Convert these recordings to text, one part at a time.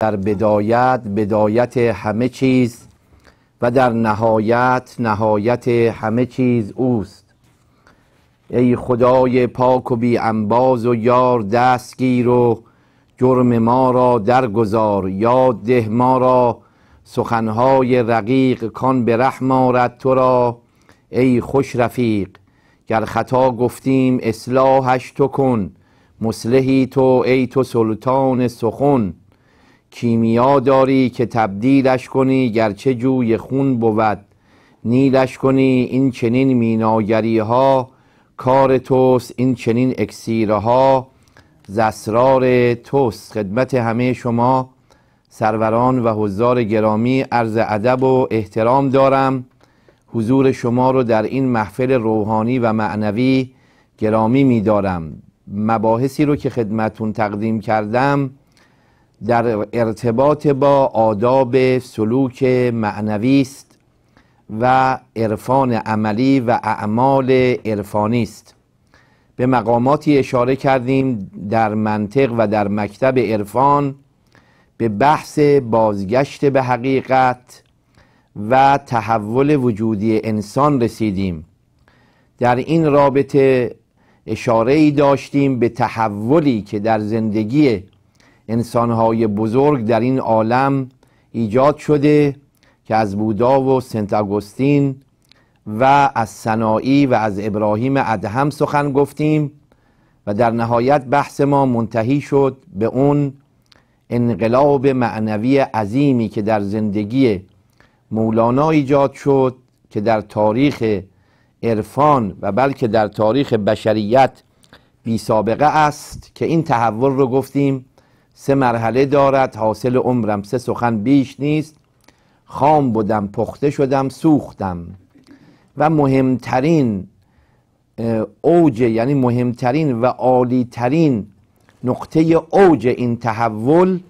در بدایت بدایت همه چیز و در نهایت نهایت همه چیز اوست ای خدای پاک و بی انباز و یار دستگیر و جرم ما را درگذار یاد ده ما را سخنهای رقیق کان به رحم آرد تو را ای خوش رفیق گر خطا گفتیم اصلاحش تو کن مصلحی تو ای تو سلطان سخن کیمیا داری که تبدیلش کنی گرچه جوی خون بود نیلش کنی این چنین میناگری ها کار توست این چنین اکسیرها زسرار توست خدمت همه شما سروران و حضار گرامی عرض ادب و احترام دارم حضور شما رو در این محفل روحانی و معنوی گرامی می دارم مباحثی رو که خدمتون تقدیم کردم در ارتباط با آداب سلوک معنوی است و عرفان عملی و اعمال عرفانی است به مقاماتی اشاره کردیم در منطق و در مکتب عرفان به بحث بازگشت به حقیقت و تحول وجودی انسان رسیدیم در این رابطه اشاره ای داشتیم به تحولی که در زندگی انسانهای بزرگ در این عالم ایجاد شده که از بودا و سنت اگوستین و از سنایی و از ابراهیم ادهم سخن گفتیم و در نهایت بحث ما منتهی شد به اون انقلاب معنوی عظیمی که در زندگی مولانا ایجاد شد که در تاریخ عرفان و بلکه در تاریخ بشریت بی سابقه است که این تحول رو گفتیم سه مرحله دارد حاصل عمرم سه سخن بیش نیست خام بودم پخته شدم سوختم و مهمترین اوج یعنی مهمترین و عالیترین نقطه اوج این تحول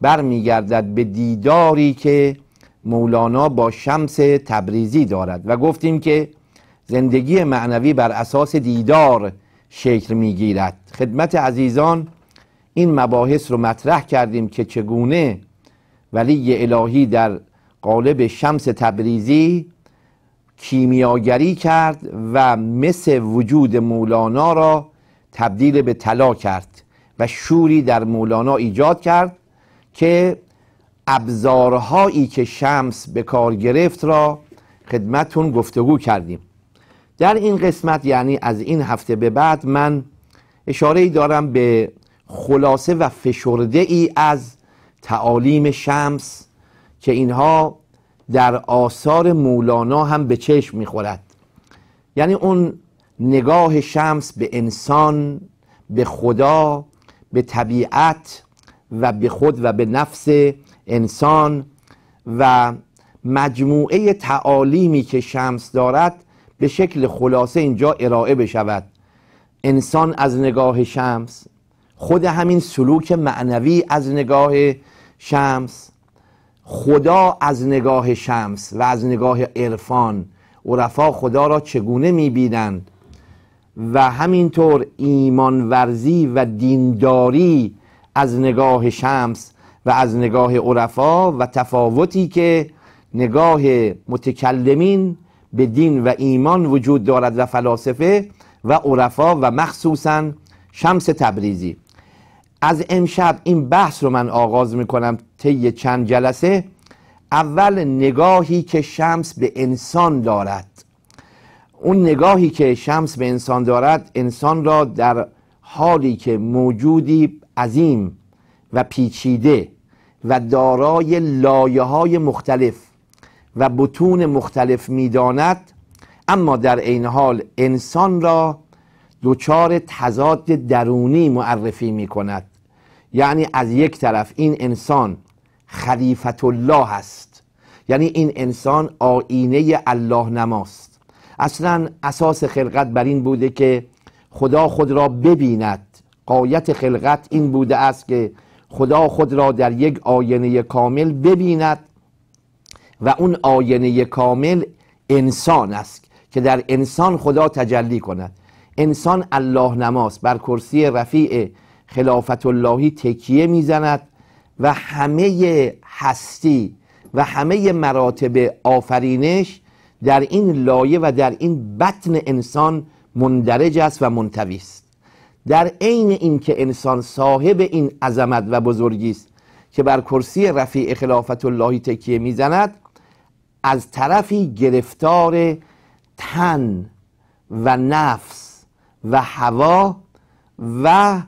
برمیگردد به دیداری که مولانا با شمس تبریزی دارد و گفتیم که زندگی معنوی بر اساس دیدار شکل میگیرد خدمت عزیزان این مباحث رو مطرح کردیم که چگونه ولی الهی در قالب شمس تبریزی کیمیاگری کرد و مثل وجود مولانا را تبدیل به طلا کرد و شوری در مولانا ایجاد کرد که ابزارهایی که شمس به کار گرفت را خدمتون گفتگو کردیم در این قسمت یعنی از این هفته به بعد من اشاره دارم به خلاصه و فشرده ای از تعالیم شمس که اینها در آثار مولانا هم به چشم میخورد یعنی اون نگاه شمس به انسان به خدا به طبیعت و به خود و به نفس انسان و مجموعه تعالیمی که شمس دارد به شکل خلاصه اینجا ارائه بشود انسان از نگاه شمس خود همین سلوک معنوی از نگاه شمس خدا از نگاه شمس و از نگاه عرفان عرفا خدا را چگونه میبینند و همینطور ایمان ورزی و دینداری از نگاه شمس و از نگاه عرفا و تفاوتی که نگاه متکلمین به دین و ایمان وجود دارد و فلاسفه و عرفا و مخصوصا شمس تبریزی از امشب این بحث رو من آغاز میکنم طی چند جلسه اول نگاهی که شمس به انسان دارد اون نگاهی که شمس به انسان دارد انسان را در حالی که موجودی عظیم و پیچیده و دارای لایه های مختلف و بتون مختلف میداند اما در این حال انسان را دوچار تضاد درونی معرفی می کند یعنی از یک طرف این انسان خلیفت الله است یعنی این انسان آینه الله نماست اصلا اساس خلقت بر این بوده که خدا خود را ببیند قایت خلقت این بوده است که خدا خود را در یک آینه کامل ببیند و اون آینه کامل انسان است که در انسان خدا تجلی کند انسان الله نماس بر کرسی رفیع خلافت اللهی تکیه میزند و همه هستی و همه مراتب آفرینش در این لایه و در این بطن انسان مندرج است و منتوی است در عین اینکه انسان صاحب این عظمت و بزرگی است که بر کرسی رفیع خلافت اللهی تکیه میزند از طرفی گرفتار تن و نفس و هوا و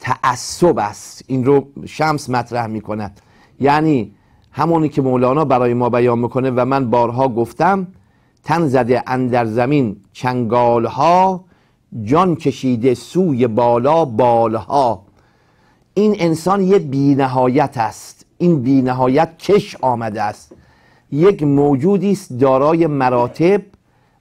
تعصب است این رو شمس مطرح می کند یعنی همونی که مولانا برای ما بیان میکنه و من بارها گفتم تن زده اندر زمین چنگال ها جان کشیده سوی بالا ها این انسان یه بینهایت است این بینهایت کش آمده است یک موجودی است دارای مراتب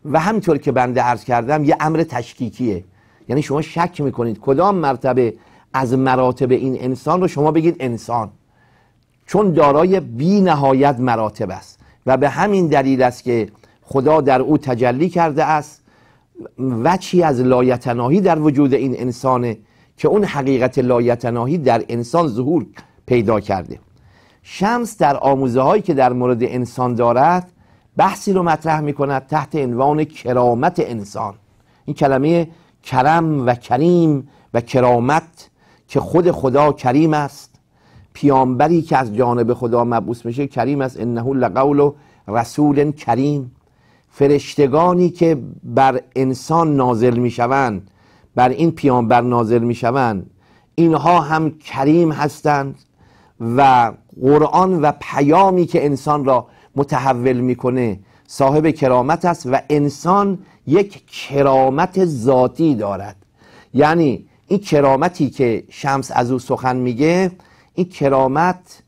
و همطور که بنده عرض کردم یه امر تشکیکیه یعنی شما شک میکنید کدام مرتبه از مراتب این انسان رو شما بگید انسان چون دارای بی نهایت مراتب است و به همین دلیل است که خدا در او تجلی کرده است وچی از لایتناهی در وجود این انسانه که اون حقیقت لایتناهی در انسان ظهور پیدا کرده شمس در آموزه هایی که در مورد انسان دارد بحثی رو مطرح میکند تحت عنوان کرامت انسان این کلمه کرم و کریم و کرامت که خود خدا کریم است پیامبری که از جانب خدا مبعوث میشه کریم است انه لقول رسول کریم فرشتگانی که بر انسان نازل میشوند بر این پیامبر نازل میشوند اینها هم کریم هستند و قرآن و پیامی که انسان را متحول میکنه صاحب کرامت است و انسان یک کرامت ذاتی دارد یعنی این کرامتی که شمس از او سخن میگه این کرامت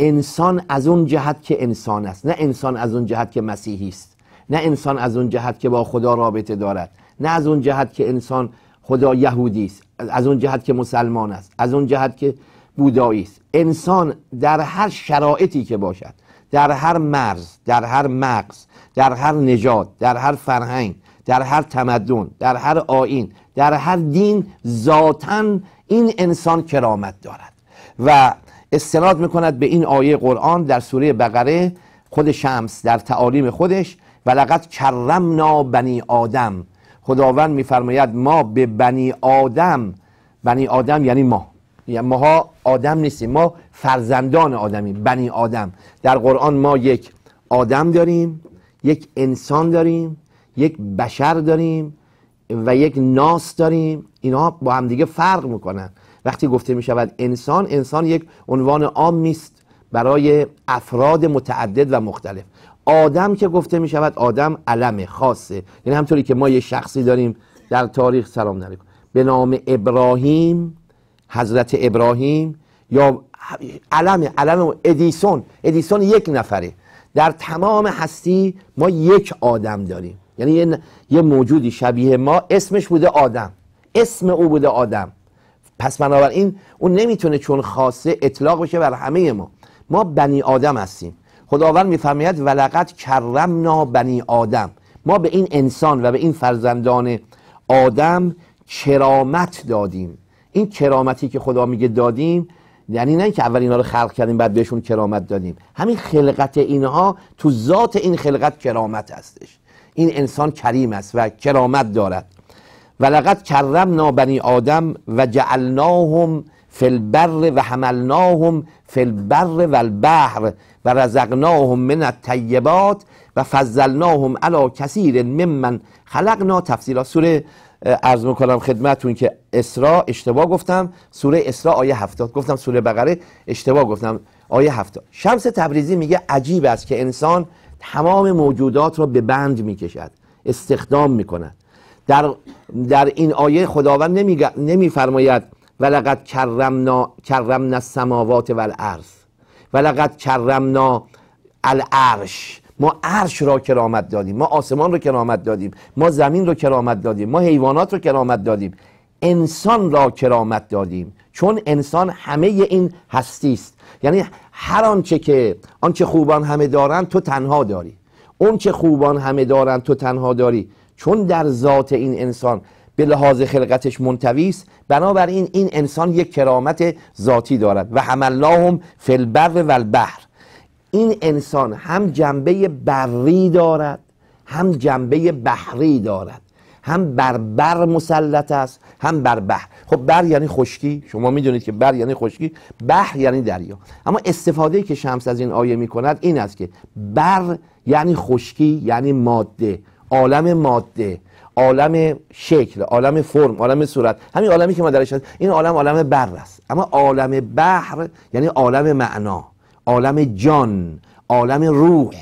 انسان از اون جهت که انسان است نه انسان از اون جهت که مسیحی است نه انسان از اون جهت که با خدا رابطه دارد نه از اون جهت که انسان خدا یهودی است از اون جهت که مسلمان است از اون جهت که بودایی است انسان در هر شرایطی که باشد در هر مرز در هر مغز در هر نژاد در هر فرهنگ در هر تمدن در هر آین در هر دین ذاتا این انسان کرامت دارد و استناد میکند به این آیه قرآن در سوره بقره خود شمس در تعالیم خودش و لقد کرمنا بنی آدم خداوند میفرماید ما به بنی آدم بنی آدم یعنی ما یعنی ماها آدم نیستیم ما فرزندان آدمیم بنی آدم در قرآن ما یک آدم داریم یک انسان داریم یک بشر داریم و یک ناس داریم اینها با همدیگه فرق میکنن وقتی گفته میشود انسان انسان یک عنوان عام میست برای افراد متعدد و مختلف آدم که گفته میشود آدم علم خاصه یعنی همطوری که ما یه شخصی داریم در تاریخ سلام کنیم به نام ابراهیم حضرت ابراهیم یا علم علم ادیسون ادیسون یک نفره در تمام هستی ما یک آدم داریم یعنی یه, موجودی شبیه ما اسمش بوده آدم اسم او بوده آدم پس بنابراین اون نمیتونه چون خاصه اطلاق بشه بر همه ما ما بنی آدم هستیم خداوند میفرماید ولقد کرمنا بنی آدم ما به این انسان و به این فرزندان آدم کرامت دادیم این کرامتی که خدا میگه دادیم یعنی نه اینکه اول اینا رو خلق کردیم بعد بهشون کرامت دادیم همین خلقت اینها تو ذات این خلقت کرامت هستش این انسان کریم است و کرامت دارد ولقد کرمنا بنی آدم و جعلناهم فی البر و حملناهم فی البر و البحر و رزقناهم من الطیبات و فضلناهم علی کثیر ممن خلقنا تفصیلا سوره ارز میکنم خدمتون که اسرا اشتباه گفتم سوره اسرا آیه هفتاد گفتم سوره بقره اشتباه گفتم آیه هفتاد شمس تبریزی میگه عجیب است که انسان تمام موجودات را به بند می کشد استخدام می کند در, در این آیه خداوند نمیفرماید نمی ولقد کرمنا کرمنا السماوات والارض ولقد کرمنا العرش ما عرش را کرامت دادیم ما آسمان را کرامت دادیم ما زمین را کرامت دادیم ما حیوانات را کرامت دادیم انسان را کرامت دادیم چون انسان همه این هستی است یعنی هر آنچه که آنچه خوبان همه دارند تو تنها داری اون خوبان همه دارند تو تنها داری چون در ذات این انسان به لحاظ خلقتش منتوی است بنابراین این انسان یک کرامت ذاتی دارد و حملناهم فی البر و البحر این انسان هم جنبه بری دارد هم جنبه بحری دارد هم بربر مسلط است هم بر بحر خب بر یعنی خشکی شما میدونید که بر یعنی خشکی بحر یعنی دریا اما استفاده که شمس از این آیه میکند این است که بر یعنی خشکی یعنی ماده عالم ماده عالم شکل عالم فرم عالم صورت همین عالمی که ما درش هست این عالم عالم بر است اما عالم بحر یعنی عالم معنا عالم جان عالم روح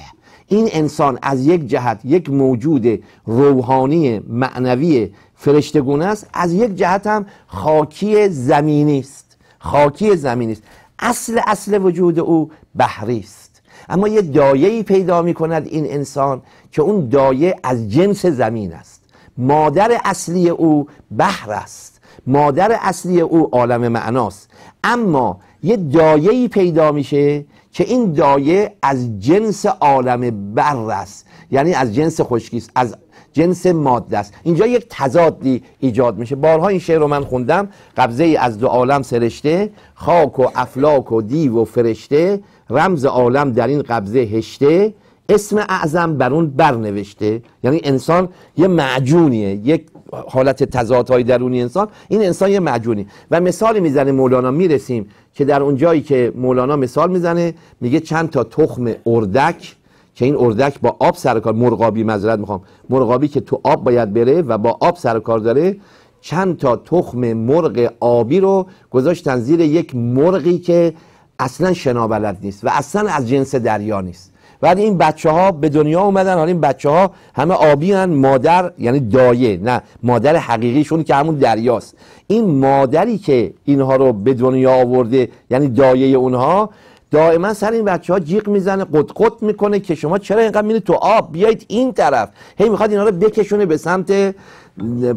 این انسان از یک جهت یک موجود روحانی معنوی فرشتگونه است از یک جهت هم خاکی زمینی است خاکی زمینی است اصل اصل وجود او بحری است اما یه ای پیدا می کند این انسان که اون دایه از جنس زمین است مادر اصلی او بحر است مادر اصلی او عالم معناست اما یه ای پیدا میشه که این دایه از جنس عالم بر است یعنی از جنس خشکی است از جنس ماده است اینجا یک تضادی ایجاد میشه بارها این شعر رو من خوندم قبضه ای از دو عالم سرشته خاک و افلاک و دیو و فرشته رمز عالم در این قبضه هشته اسم اعظم بر اون برنوشته یعنی انسان یه معجونیه یک حالت تضادهای درونی انسان این انسان یه معجونی و مثالی میزنه مولانا میرسیم که در اون جایی که مولانا مثال میزنه میگه چند تا تخم اردک که این اردک با آب سر کار مرغابی مزرعه میخوام مرغابی که تو آب باید بره و با آب سر کار داره چند تا تخم مرغ آبی رو گذاشتن زیر یک مرغی که اصلا شنابلد نیست و اصلا از جنس دریا نیست بعد این بچه ها به دنیا اومدن حالا این بچه ها همه آبی هن مادر یعنی دایه نه مادر حقیقیشون که همون دریاست این مادری که اینها رو به دنیا آورده یعنی دایه اونها دائما سر این بچه ها جیغ میزنه قدقد میکنه که شما چرا اینقدر میرید تو آب بیایید این طرف هی میخواد اینا رو بکشونه به سمت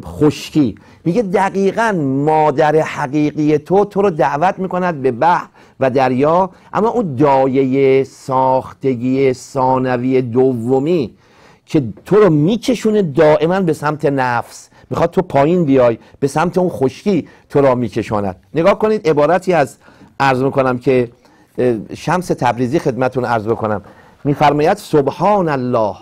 خشکی میگه دقیقا مادر حقیقی تو تو رو دعوت میکند به بحر و دریا اما اون دایه ساختگی ثانوی دومی که تو رو میکشونه دائما به سمت نفس میخواد تو پایین بیای به سمت اون خشکی تو را میکشاند نگاه کنید عبارتی از عرض میکنم که شمس تبریزی خدمتون عرض بکنم میفرماید سبحان الله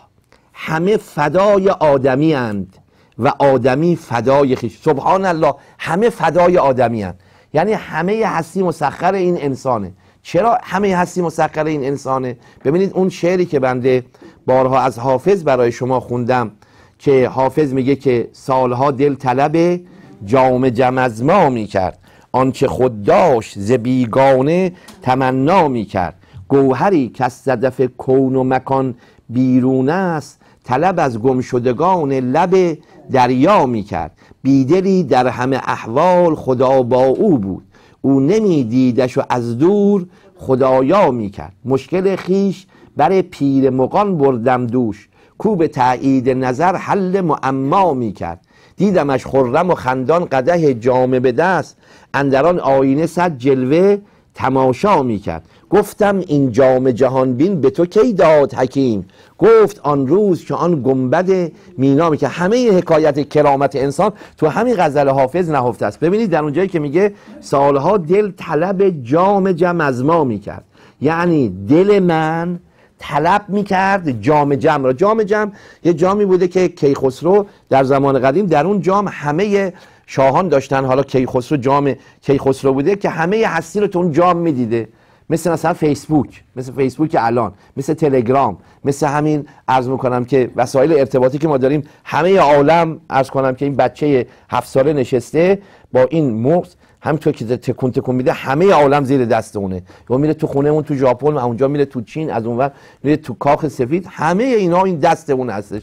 همه فدای آدمی اند و آدمی فدای خیش سبحان الله همه فدای آدمی اند یعنی همه هستی مسخر این انسانه چرا همه هستی مسخر این انسانه ببینید اون شعری که بنده بارها از حافظ برای شما خوندم که حافظ میگه که سالها دل طلب جام جم از ما میکرد آنچه خود داشت ز بیگانه تمنا می کرد گوهری که از صدف کون و مکان بیرون است طلب از گمشدگان لب دریا می کرد بیدلی در همه احوال خدا با او بود او نمی دیدش و از دور خدایا می کرد مشکل خیش بر پیر مقان بردم دوش کوب تعیید نظر حل معما می کرد دیدمش خرم و خندان قده جامه به دست اندران آینه صد جلوه تماشا میکرد گفتم این جام جهانبین به تو کی داد حکیم گفت آن روز که آن گنبد مینا که همه حکایت کرامت انسان تو همین غزل حافظ نهفته است ببینید در اون جایی که میگه سالها دل طلب جام جم از ما میکرد یعنی دل من طلب میکرد جام جم را جام جم یه جامی بوده که کیخسرو در زمان قدیم در اون جام همه شاهان داشتن حالا کیخسرو جام کیخسرو بوده که همه هستی رو تو اون جام میدیده مثل مثلا فیسبوک مثل فیسبوک الان مثل تلگرام مثل همین عرض میکنم که وسایل ارتباطی که ما داریم همه عالم عرض کنم که این بچه هفت ساله نشسته با این مغز همینطور که تکون تکون میده همه عالم زیر دست اونه یا میره تو خونه اون تو ژاپن و اونجا میره تو چین از اونور میره تو کاخ سفید همه اینا این دست اون هستش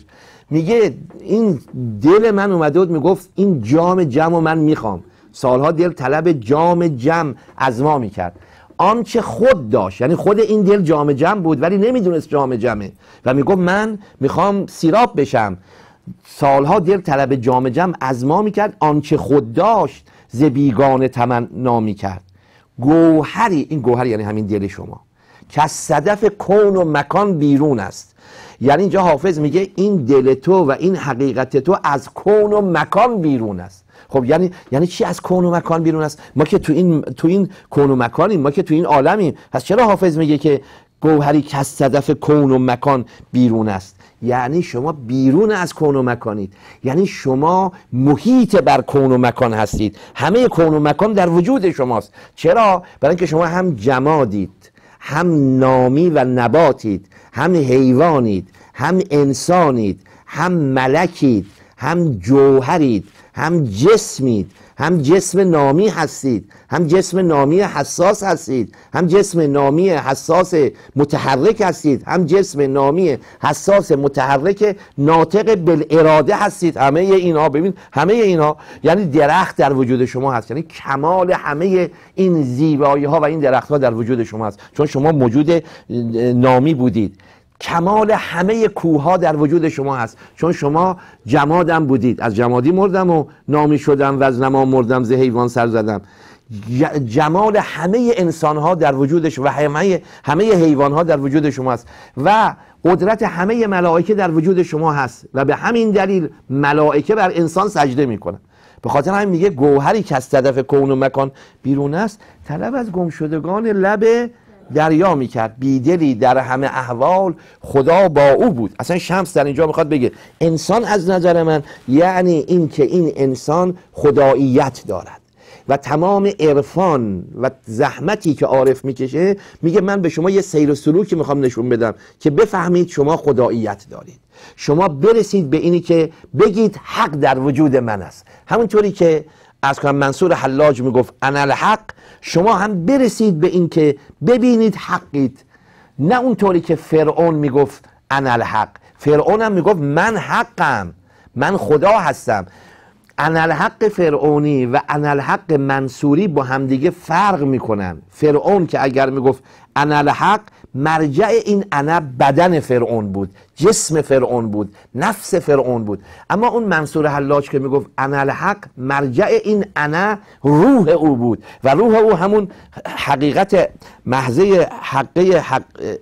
میگه این دل من اومده بود میگفت این جام جم و من میخوام سالها دل طلب جام جم از ما میکرد آنچه خود داشت یعنی خود این دل جام جمع بود ولی نمیدونست جام جمه و میگفت من میخوام سیراب بشم سالها دل طلب جام جم از ما میکرد آنچه خود داشت ز بیگانه تمنا میکرد گوهری این گوهر یعنی همین دل شما که از صدف کون و مکان بیرون است یعنی اینجا حافظ میگه این دل تو و این حقیقت تو از کون و مکان بیرون است خب یعنی یعنی چی از کون و مکان بیرون است ما که تو این تو این کون و مکانیم ما که تو این عالمیم پس چرا حافظ میگه که گوهری که از صدف کون و مکان بیرون است یعنی شما بیرون از کون و مکانید یعنی شما محیط بر کون و مکان هستید همه کون و مکان در وجود شماست چرا برای اینکه شما هم جمادید هم نامی و نباتید هم حیوانید هم انسانید هم ملکید هم جوهرید هم جسمید هم جسم نامی هستید هم جسم نامی حساس هستید هم جسم نامی حساس متحرک هستید هم جسم نامی حساس متحرک ناطق بالاراده هستید همه اینها ببین همه اینها یعنی درخت در وجود شما هست یعنی کمال همه این زیبایی ها و این درخت ها در وجود شما هست چون شما موجود نامی بودید کمال همه کوها در وجود شما هست چون شما جمادم بودید از جمادی مردم و نامی شدم و از نما مردم زه حیوان سر زدم جمال همه انسان ها در وجودش و همه همه حیوان ها در وجود شما است و قدرت همه ملائکه در وجود شما هست و به همین دلیل ملائکه بر انسان سجده میکنن به خاطر همین میگه گوهری که از صدف کون و مکان بیرون است طلب از گمشدگان لب دریا میکرد بیدلی در همه احوال خدا با او بود اصلا شمس در اینجا میخواد بگه انسان از نظر من یعنی اینکه این انسان خداییت دارد و تمام عرفان و زحمتی که عارف میکشه میگه من به شما یه سیر و سلوکی میخوام نشون بدم که بفهمید شما خداییت دارید شما برسید به اینی که بگید حق در وجود من است همونطوری که از کنم منصور حلاج میگفت انا الحق شما هم برسید به این که ببینید حقید نه اونطوری که فرعون میگفت انا الحق فرعون هم میگفت من حقم من خدا هستم الحق فرعونی و الحق منصوری با همدیگه فرق میکنن فرعون که اگر میگفت الحق مرجع این انا بدن فرعون بود جسم فرعون بود نفس فرعون بود اما اون منصور حلاج که میگفت انا الحق مرجع این انا روح او بود و روح او همون حقیقت محضه حقه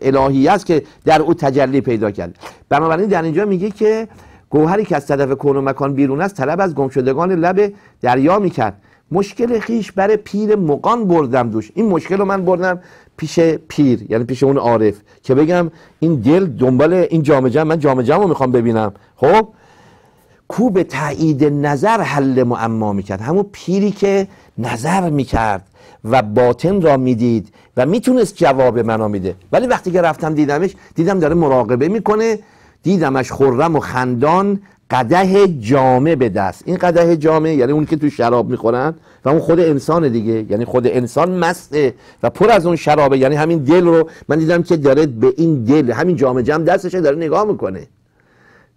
الهی است که در او تجلی پیدا کرد بنابراین در اینجا میگه که گوهری که از صدف کون و مکان بیرون است طلب از گمشدگان لب دریا میکرد مشکل خیش برای پیر مقان بردم دوش این مشکل رو من بردم پیش پیر یعنی پیش اون عارف که بگم این دل دنبال این جامعه من جامعه رو میخوام ببینم خب کو به تایید نظر حل معما میکرد همون پیری که نظر میکرد و باطن را میدید و میتونست جواب منو میده ولی وقتی که رفتم دیدمش دیدم داره مراقبه میکنه دیدمش خرم و خندان قده جامع به دست این قده جامع یعنی اون که تو شراب میخورن و اون خود انسان دیگه یعنی خود انسان مسته و پر از اون شرابه یعنی همین دل رو من دیدم که داره به این دل همین جامع جمع دستش داره نگاه میکنه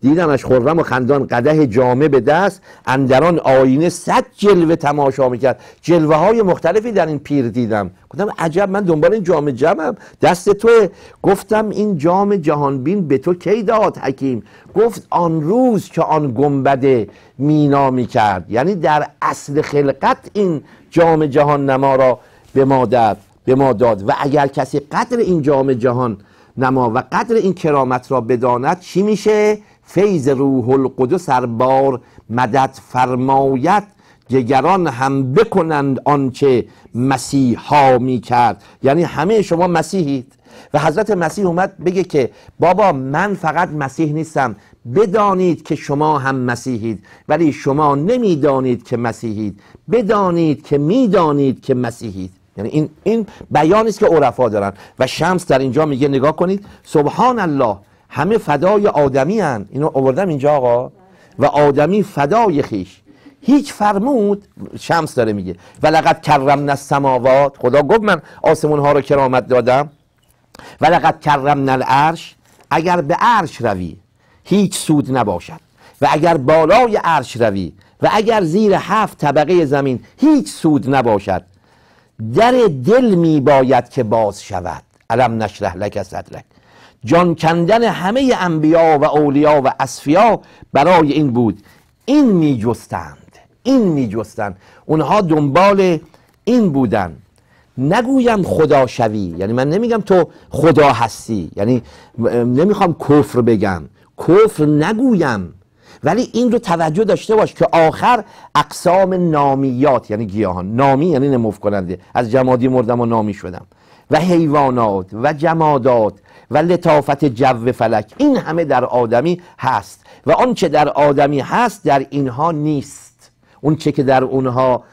دیدمش خرم و خندان قده جامه به دست اندران آینه صد جلوه تماشا میکرد جلوه های مختلفی در این پیر دیدم گفتم عجب من دنبال این جام جمعم دست توه گفتم این جام جهانبین به تو کی داد حکیم گفت آن روز که آن گنبد مینا میکرد یعنی در اصل خلقت این جام جهان نما را به ما داد به ما داد و اگر کسی قدر این جام جهان نما و قدر این کرامت را بداند چی میشه فیض روح القدس سربار مدد فرماید جگران هم بکنند آنچه ها می کرد یعنی همه شما مسیحید و حضرت مسیح اومد بگه که بابا من فقط مسیح نیستم بدانید که شما هم مسیحید ولی شما نمیدانید که مسیحید بدانید که میدانید که مسیحید یعنی این این بیانی است که عرفا دارن و شمس در اینجا میگه نگاه کنید سبحان الله همه فدای آدمی هن. اینو آوردم اینجا آقا و آدمی فدای خیش هیچ فرمود شمس داره میگه و لقد کرمنا السماوات خدا گفت من آسمون ها رو کرامت دادم و لقد کرمنا العرش اگر به عرش روی هیچ سود نباشد و اگر بالای عرش روی و اگر زیر هفت طبقه زمین هیچ سود نباشد در دل میباید که باز شود علم نشرح لک صدرک جان کندن همه انبیا و اولیا و اصفیا برای این بود این می این میجستند. اونها دنبال این بودند. نگویم خدا شوی یعنی من نمیگم تو خدا هستی یعنی نمیخوام کفر بگم کفر نگویم ولی این رو توجه داشته باش که آخر اقسام نامیات یعنی گیاهان نامی یعنی نموف کننده از جمادی مردم و نامی شدم و حیوانات و جمادات و لطافت جو فلک این همه در آدمی هست و آنچه در آدمی هست در اینها نیست اون چه که در اونها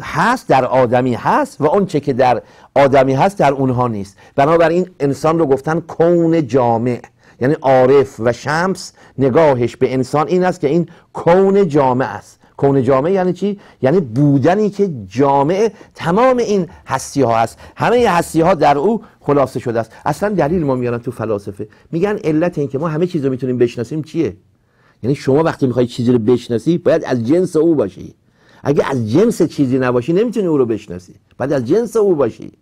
هست در آدمی هست و آنچه که در آدمی هست در اونها نیست بنابراین انسان رو گفتن کون جامع یعنی عارف و شمس نگاهش به انسان این است که این کون جامع است کون جامعه یعنی چی یعنی بودنی که جامعه تمام این هستی ها هست همه هستی ها در او خلاصه شده است اصلا دلیل ما میارن تو فلاسفه میگن علت این که ما همه چیز رو میتونیم بشناسیم چیه یعنی شما وقتی میخوای چیزی رو بشناسی باید از جنس او باشی اگه از جنس چیزی نباشی نمیتونی او رو بشناسی باید از جنس او باشی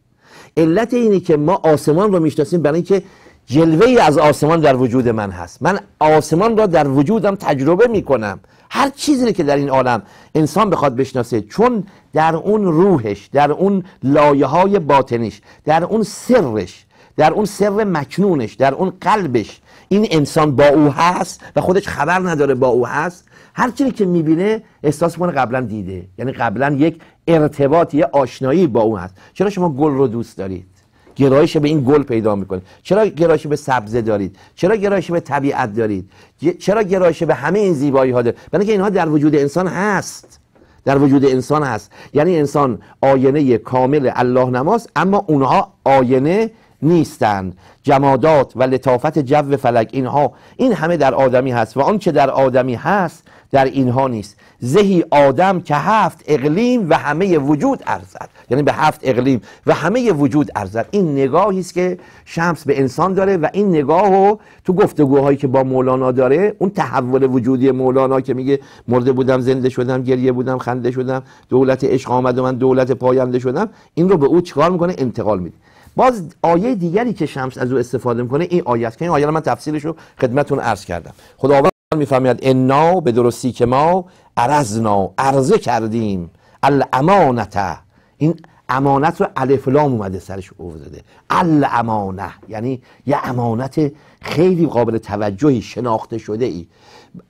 علت اینه که ما آسمان رو میشناسیم برای اینکه جلوه ای از آسمان در وجود من هست من آسمان را در وجودم تجربه می کنم هر چیزی که در این عالم انسان بخواد بشناسه چون در اون روحش در اون لایه های باطنیش در اون سرش در اون سر مکنونش در اون قلبش این انسان با او هست و خودش خبر نداره با او هست هر چیزی که میبینه احساس کنه قبلا دیده یعنی قبلا یک ارتباط یه آشنایی با او هست چرا شما گل رو دوست دارید گرایش به این گل پیدا میکنید چرا گرایش به سبزه دارید چرا گرایش به طبیعت دارید چرا گرایش به همه این زیبایی ها دارید برای اینها در وجود انسان هست در وجود انسان هست یعنی انسان آینه کامل الله نماست اما اونها آینه نیستند جمادات و لطافت جو فلک اینها این همه در آدمی هست و آنچه در آدمی هست در اینها نیست زهی آدم که هفت اقلیم و همه وجود ارزد یعنی به هفت اقلیم و همه وجود ارزد این نگاهی است که شمس به انسان داره و این نگاه رو تو گفتگوهایی که با مولانا داره اون تحول وجودی مولانا که میگه مرده بودم زنده شدم گریه بودم خنده شدم دولت عشق آمد و من دولت پاینده شدم این رو به او چکار میکنه انتقال میده باز آیه دیگری که شمس از او استفاده میکنه این آیه است که این آیه من تفسیرش رو خدمتتون عرض کردم خداوند میفهمید انا به درستی که ما عرضنا عرضه کردیم الامانته این امانت رو الف لام اومده سرش افتاده الامانه یعنی یه امانت خیلی قابل توجهی شناخته شده ای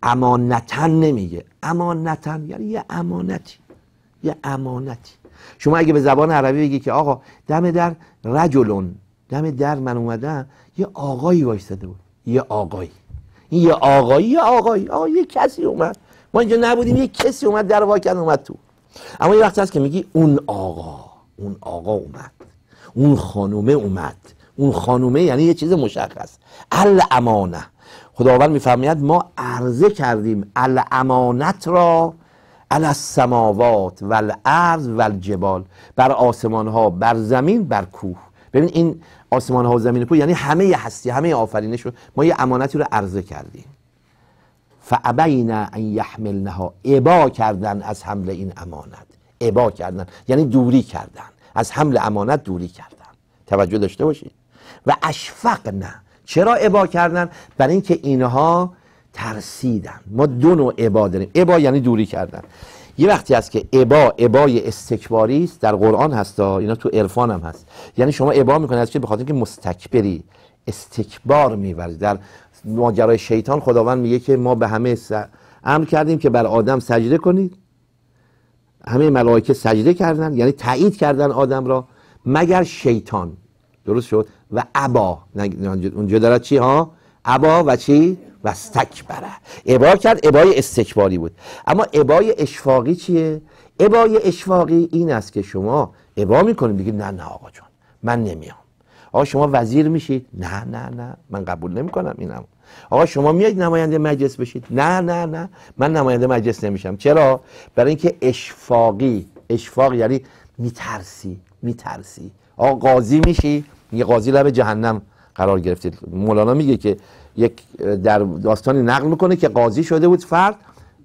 امانتن نمیگه امانتن یعنی یه امانتی یه امانتی شما اگه به زبان عربی بگی که آقا دم در رجلون دم در من اومدم یه آقایی وایستده بود یه آقایی این یه آقایی یه آقایی آقا یه کسی اومد ما اینجا نبودیم یه کسی اومد در واکن اومد تو اما یه وقت هست که میگی اون آقا اون آقا اومد اون خانومه اومد اون خانومه یعنی یه چیز مشخص الامانه خداوند میفرماید ما عرضه کردیم الامانت را علی السماوات و الارض و الجبال بر آسمان ها بر زمین بر کوه ببین این آسمان ها و زمین کوه یعنی همه هستی همه آفرینش رو ما یه امانتی رو عرضه کردیم فعبین ان یحملنها ابا کردن از حمل این امانت ابا کردن یعنی دوری کردن از حمل امانت دوری کردن توجه داشته باشید و اشفق نه چرا ابا کردن برای اینکه اینها ترسیدن ما دو نوع عبا داریم عبا یعنی دوری کردن یه وقتی هست که عبا عبای استکباری است در قرآن هستا اینا تو عرفان هم هست یعنی شما عبا میکنید از که بخاطر اینکه مستکبری استکبار میبرید در ماجرای شیطان خداوند میگه که ما به همه امر کردیم که بر آدم سجده کنید همه ملائکه سجده کردن یعنی تایید کردن آدم را مگر شیطان درست شد و عبا اونجا دارد چی ها عبا و چی؟ و استکبره عبا کرد عبای استکباری بود اما عبای اشفاقی چیه؟ عبای اشفاقی این است که شما عبا میکنید بگید نه نه آقا جان من نمیام آقا شما وزیر میشید نه نه نه من قبول نمیکنم اینم آقا شما میاید نماینده مجلس بشید نه نه نه من نماینده مجلس نمیشم چرا برای اینکه اشفاقی اشفاق یعنی میترسی میترسی آقا قاضی میشی یه قاضی لب جهنم قرار گرفتید مولانا میگه که یک در داستانی نقل میکنه که قاضی شده بود فرد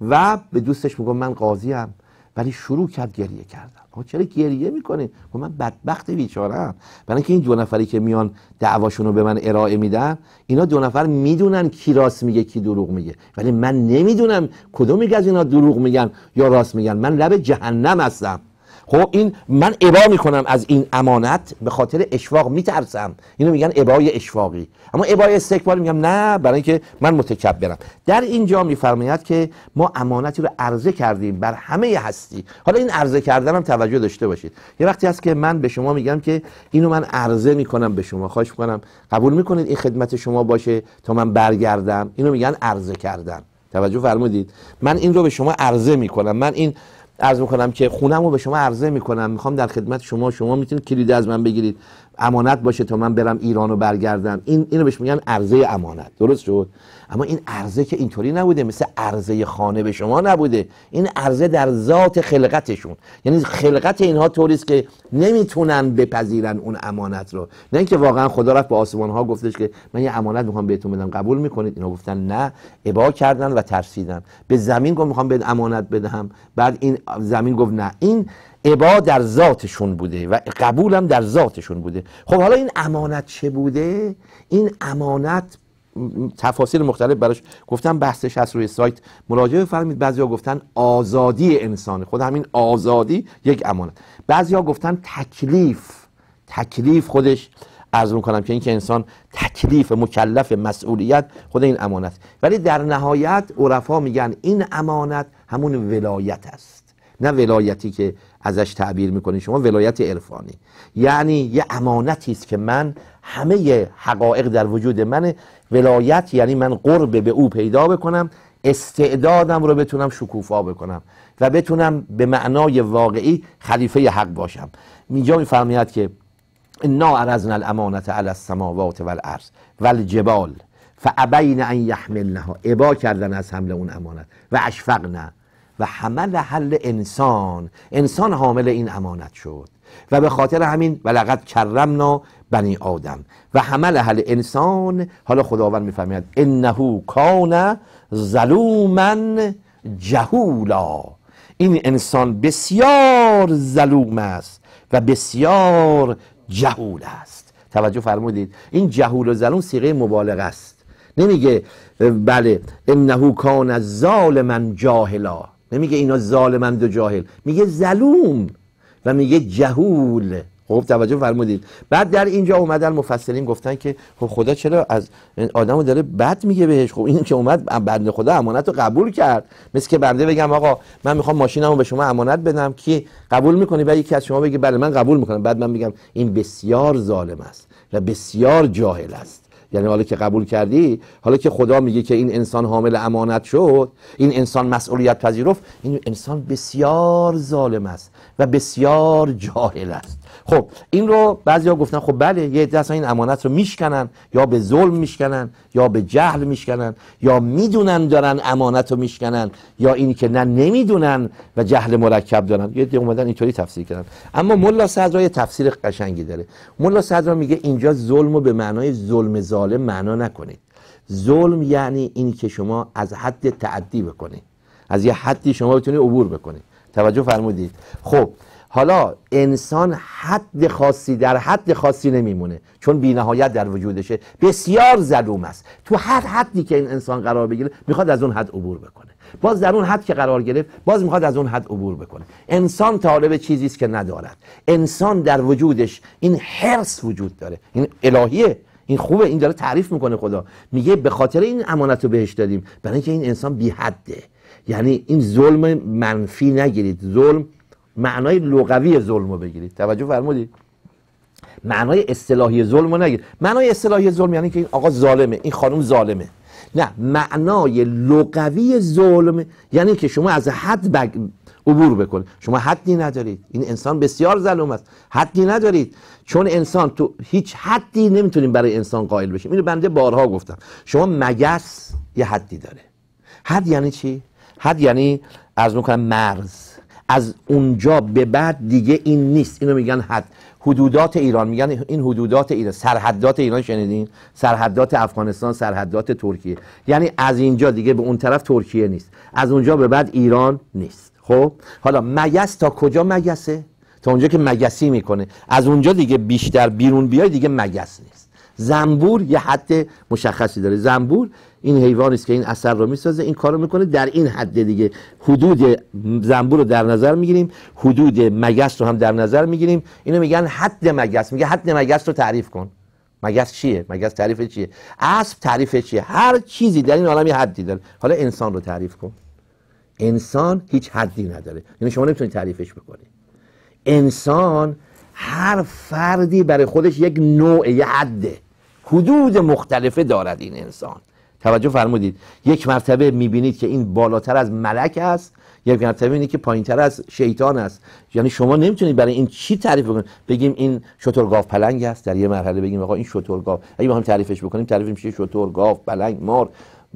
و به دوستش میگه من قاضی ام ولی شروع کرد گریه کردن آقا خب چرا گریه میکنی خب من بدبخت بیچاره ام برای اینکه این دو نفری که میان دعواشون رو به من ارائه میدن اینا دو نفر میدونن کی راست میگه کی دروغ میگه ولی من نمیدونم کدوم از اینا دروغ میگن یا راست میگن من لب جهنم هستم خب این من ابا میکنم از این امانت به خاطر اشواق میترسم اینو میگن عبای اشواقی اما ابای استکبار میگم نه برای اینکه من متکبرم در اینجا میفرماید که ما امانتی رو عرضه کردیم بر همه هستی حالا این عرضه کردن هم توجه داشته باشید یه وقتی هست که من به شما میگم که اینو من عرضه میکنم به شما خواهش میکنم قبول میکنید این خدمت شما باشه تا من برگردم اینو میگن عرضه کردن توجه فرمودید من این رو به شما عرضه میکنم من این عرض میکنم که خونم رو به شما عرضه میکنم میخوام در خدمت شما شما میتونید کلید از من بگیرید امانت باشه تا من برم ایران رو برگردم این اینو بهش میگن عرضه امانت درست شد اما این عرضه که اینطوری نبوده مثل عرضه خانه به شما نبوده این عرضه در ذات خلقتشون یعنی خلقت اینها طوریست که نمیتونن بپذیرن اون امانت رو نه اینکه واقعا خدا رفت به آسمان ها گفتش که من یه امانت میخوام بهتون بدم قبول میکنید اینا گفتن نه ابا کردن و ترسیدن به زمین گفت میخوام به امانت بدهم بعد این زمین گفت نه این عبا در ذاتشون بوده و قبول هم در ذاتشون بوده خب حالا این امانت چه بوده این امانت تفاصیل مختلف براش گفتم بحثش هست روی سایت مراجعه فرمید بعضیا گفتن آزادی انسان خود همین آزادی یک امانت بعضیا گفتن تکلیف تکلیف خودش از میکنم که اینکه انسان تکلیف مکلف مسئولیت خود این امانت ولی در نهایت عرفا میگن این امانت همون ولایت است نه ولایتی که ازش تعبیر میکنه شما ولایت عرفانی یعنی یه امانتی است که من همه حقایق در وجود من ولایت یعنی من قرب به او پیدا بکنم استعدادم رو بتونم شکوفا بکنم و بتونم به معنای واقعی خلیفه حق باشم اینجا میفرماید که انا ارزن الامانت علی السماوات والارض والجبال فابین ان یحملنها ابا کردن از حمل اون امانت و اشفقن و حمل حل انسان انسان حامل این امانت شد و به خاطر همین ولقد کرمنا بنی آدم و حمل حل انسان حالا خداوند میفهمید انه کان ظلوما جهولا این انسان بسیار ظلوم است و بسیار جهول است توجه فرمودید این جهول و ظلوم سیغه مبالغ است نمیگه بله انه کان ظالما جاهلا نمیگه اینا ظالمند و جاهل میگه ظلوم و میگه جهول خب توجه فرمودید بعد در اینجا اومدن مفسرین گفتن که خب خدا چرا از آدمو داره بد میگه بهش خب این که اومد بنده خدا امانت رو قبول کرد مثل که بنده بگم آقا من میخوام ماشینمو به شما امانت بدم که قبول میکنی بعد یکی از شما بگه بله من قبول میکنم بعد من میگم این بسیار ظالم است و بسیار جاهل است یعنی حالا که قبول کردی حالا که خدا میگه که این انسان حامل امانت شد این انسان مسئولیت پذیرفت این انسان بسیار ظالم است و بسیار جاهل است خب این رو بعضیا گفتن خب بله یه عده این امانت رو میشکنن یا به ظلم میشکنن یا به جهل میشکنن یا میدونن دارن امانت رو میشکنن یا اینی که نه نمیدونن و جهل مرکب دارن یه عده اومدن اینطوری تفسیر کردن اما ملا صدرا یه تفسیر قشنگی داره ملا صدرا میگه اینجا ظلم رو به معنای ظلم ظالم معنا نکنید ظلم یعنی این که شما از حد تعدی بکنید از یه حدی شما بتونید عبور بکنید توجه فرمودید خب حالا انسان حد خاصی در حد خاصی نمیمونه چون بینهایت در وجودشه بسیار ظلوم است تو هر حدی که این انسان قرار بگیره میخواد از اون حد عبور بکنه باز در اون حد که قرار گرفت باز میخواد از اون حد عبور بکنه انسان طالب چیزی است که ندارد انسان در وجودش این حرس وجود داره این الهیه این خوبه این داره تعریف میکنه خدا میگه به خاطر این امانت رو بهش دادیم برای اینکه این انسان بی حده یعنی این ظلم منفی نگیرید ظلم معنای لغوی ظلم رو بگیرید توجه فرمودید معنای اصطلاحی ظلم رو نگیرید معنای اصطلاحی ظلم یعنی که این آقا ظالمه این خانم ظالمه نه معنای لغوی ظلم یعنی که شما از حد بگ... عبور بکنید شما حدی ندارید این انسان بسیار ظلم است حدی ندارید چون انسان تو هیچ حدی نمیتونیم برای انسان قائل بشیم اینو بنده بارها گفتم شما مگس یه حدی داره حد یعنی چی حد یعنی از میکنم مرز از اونجا به بعد دیگه این نیست اینو میگن حد حدودات ایران میگن این حدودات ایران سرحدات ایران شنیدین سرحدات افغانستان سرحدات ترکیه یعنی از اینجا دیگه به اون طرف ترکیه نیست از اونجا به بعد ایران نیست خب حالا مگس تا کجا مگسه تا اونجا که مگسی میکنه از اونجا دیگه بیشتر بیرون بیای دیگه مگس نیست زنبور یه حد مشخصی داره زنبور این حیوانی است که این اثر رو میسازه این کارو میکنه در این حد دیگه حدود زنبور رو در نظر میگیریم حدود مگس رو هم در نظر میگیریم اینو میگن حد مگس میگه حد مگس رو تعریف کن مگس چیه مگس تعریف چیه اسب تعریف چیه هر چیزی در این عالم حدی داره حالا انسان رو تعریف کن انسان هیچ حدی نداره یعنی شما نمیتونید تعریفش بکنی انسان هر فردی برای خودش یک نوع یه حده حدود مختلفه دارد این انسان توجه فرمودید یک مرتبه میبینید که این بالاتر از ملک است یک مرتبه اینه که پایینتر از شیطان است یعنی شما نمیتونید برای این چی تعریف بکنید بگیم این شترگاو پلنگ است در یه مرحله بگیم آقا این شترگاو اگه ما هم تعریفش بکنیم تعریف میشه شترگاو پلنگ مار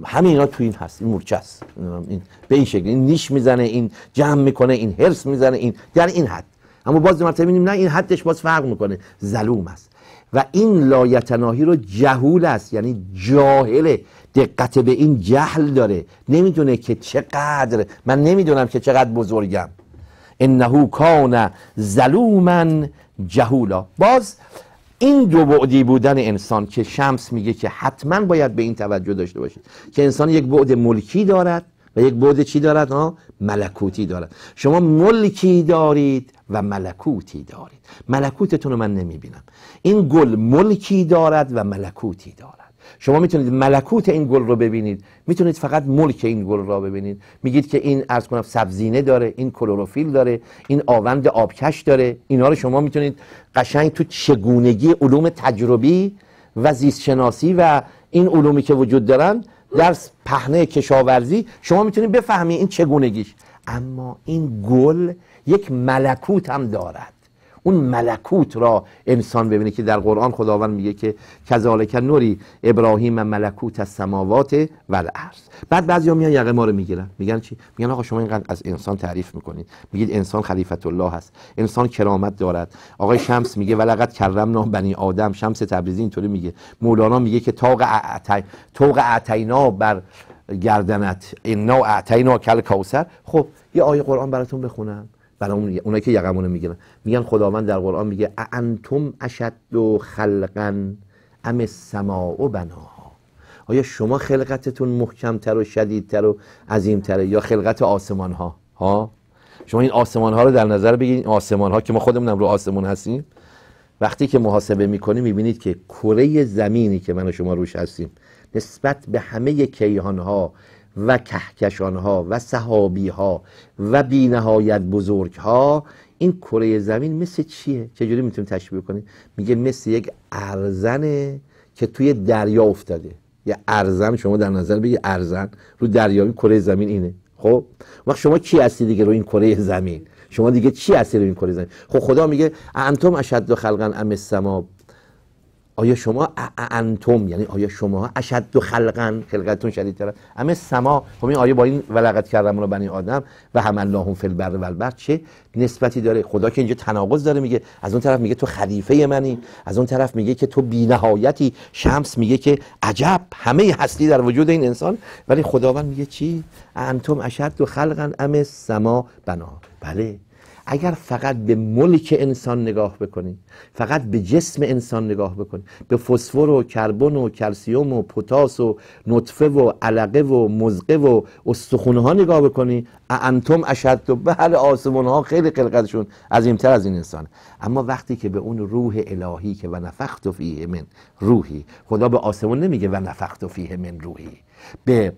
همه اینا تو این هست این مورچه است این به این شکل نیش میزنه این جمع میکنه این هرس میزنه این در این حد اما باز مرتبه میبینیم نه این حدش باز فرق میکنه ظلوم است و این لایتناهی رو جهول است یعنی جاهله دقت به این جهل داره نمیدونه که چقدر من نمیدونم که چقدر بزرگم انه کان ظلوما جهولا باز این دو بعدی بودن انسان که شمس میگه که حتما باید به این توجه داشته باشید که انسان یک بعد ملکی دارد و یک بعد چی دارد ها ملکوتی دارد شما ملکی دارید و ملکوتی دارید ملکوتتون رو من نمیبینم این گل ملکی دارد و ملکوتی دارد شما میتونید ملکوت این گل رو ببینید میتونید فقط ملک این گل را ببینید میگید که این ارز کنم سبزینه داره این کلوروفیل داره این آوند آبکش داره اینا رو شما میتونید قشنگ تو چگونگی علوم تجربی و زیست شناسی و این علومی که وجود دارن در پهنه کشاورزی شما میتونید بفهمید این چگونگیش اما این گل یک ملکوت هم دارد اون ملکوت را انسان ببینه که در قرآن خداوند میگه که کذالک نوری ابراهیم ملکوت از سماوات و الارض بعد بعضیا میان یقه ما رو میگیرن میگن چی میگن آقا شما اینقدر از انسان تعریف میکنید میگید انسان خلیفت الله هست انسان کرامت دارد آقای شمس میگه ولقد کرمنا بنی آدم شمس تبریزی اینطوری میگه مولانا میگه که طوق اعتی طوق اعتینا بر گردنت اینا اعتینا کل کوثر خب یه آیه قرآن براتون بخونم اون اونایی که یقمونو میگیرن میگن خداوند در قرآن میگه انتم اشد و خلقا ام سما و بنا آیا شما خلقتتون محکمتر و شدیدتر و عظیمتره یا خلقت آسمان ها ها شما این آسمان ها رو در نظر بگیرید آسمان ها که ما خودمونم رو آسمان هستیم وقتی که محاسبه میکنیم میبینید که کره زمینی که من و شما روش هستیم نسبت به همه کیهان ها و کهکشان ها و صحابی ها و بینهایت بزرگ ها این کره زمین مثل چیه؟ چجوری میتونیم تشبیه کنیم؟ میگه مثل یک ارزنه که توی دریا افتاده یه ارزن شما در نظر بگی ارزن رو دریایی کره زمین اینه خب وقت شما کی هستی دیگه رو این کره زمین شما دیگه چی هستی رو این کره زمین خب خدا میگه انتم اشد خلقا ام السما آیا شما انتم یعنی آیا شما اشد و خلقن خلقتون شدیدتر همه سما خب این آیه با این ولقت کردم رو بنی آدم و هم اللهم فی البر و چه نسبتی داره خدا که اینجا تناقض داره میگه از اون طرف میگه تو خلیفه منی از اون طرف میگه که تو بینهایتی شمس میگه که عجب همه هستی در وجود این انسان ولی خداوند میگه چی انتم اشد و خلقن ام سما بنا بله اگر فقط به ملک انسان نگاه بکنی فقط به جسم انسان نگاه بکنی به فسفر و کربن و کلسیوم و پتاس و نطفه و علقه و مزقه و استخونه ها نگاه بکنی انتم اشد و به آسمان ها خیلی خلقتشون عظیمتر از این انسان اما وقتی که به اون روح الهی که و نفخت و فیه من روحی خدا به آسمان نمیگه و نفخت و فیه من روحی به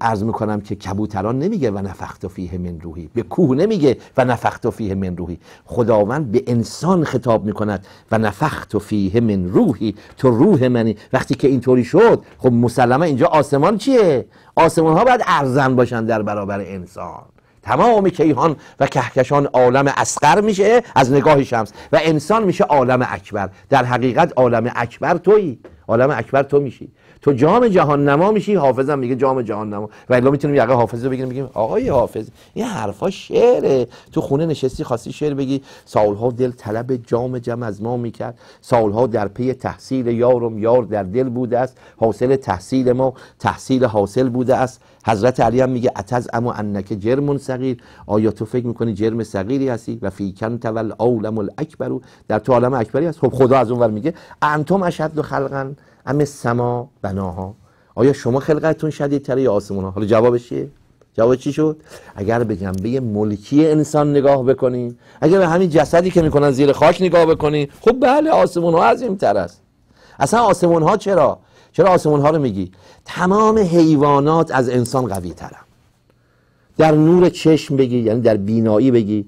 عرض میکنم که کبوتران نمیگه و نفخت فیه من روحی به کوه نمیگه و نفخت فیه من روحی خداوند به انسان خطاب میکند و نفخت فیه من روحی تو روح منی وقتی که اینطوری شد خب مسلمه اینجا آسمان چیه آسمان ها باید ارزن باشن در برابر انسان تمام کیهان و کهکشان عالم اسقر میشه از نگاه شمس و انسان میشه عالم اکبر در حقیقت عالم اکبر تویی عالم اکبر تو میشی تو جام جهان نما میشی حافظ هم میگه جام جهان نما و الا میتونیم یقه رو بگیریم بگیم آقای حافظ این حرفا شعره تو خونه نشستی خواستی شعر بگی سالها دل طلب جام جم از ما میکرد سالها در پی تحصیل یارم یار در دل بوده است حاصل تحصیل ما تحصیل حاصل بوده است حضرت علی هم میگه اتز اما انک جرم صغیر آیا تو فکر میکنی جرم صغیری هستی و فیکن تول اولم الاکبرو در تو عالم اکبری هست خب خدا از میگه انتم اشد خلقن ام سما بناها آیا شما خلقتون شدیدتره یا آسمون ها حالا جوابش چیه جواب چی شد اگر به جنبه ملکی انسان نگاه بکنیم اگر به همین جسدی که میکنن زیر خاک نگاه بکنیم خب بله آسمون ها عظیم تر است اصلا آسمون ها چرا چرا آسمون ها رو میگی تمام حیوانات از انسان قوی ترن در نور چشم بگی یعنی در بینایی بگی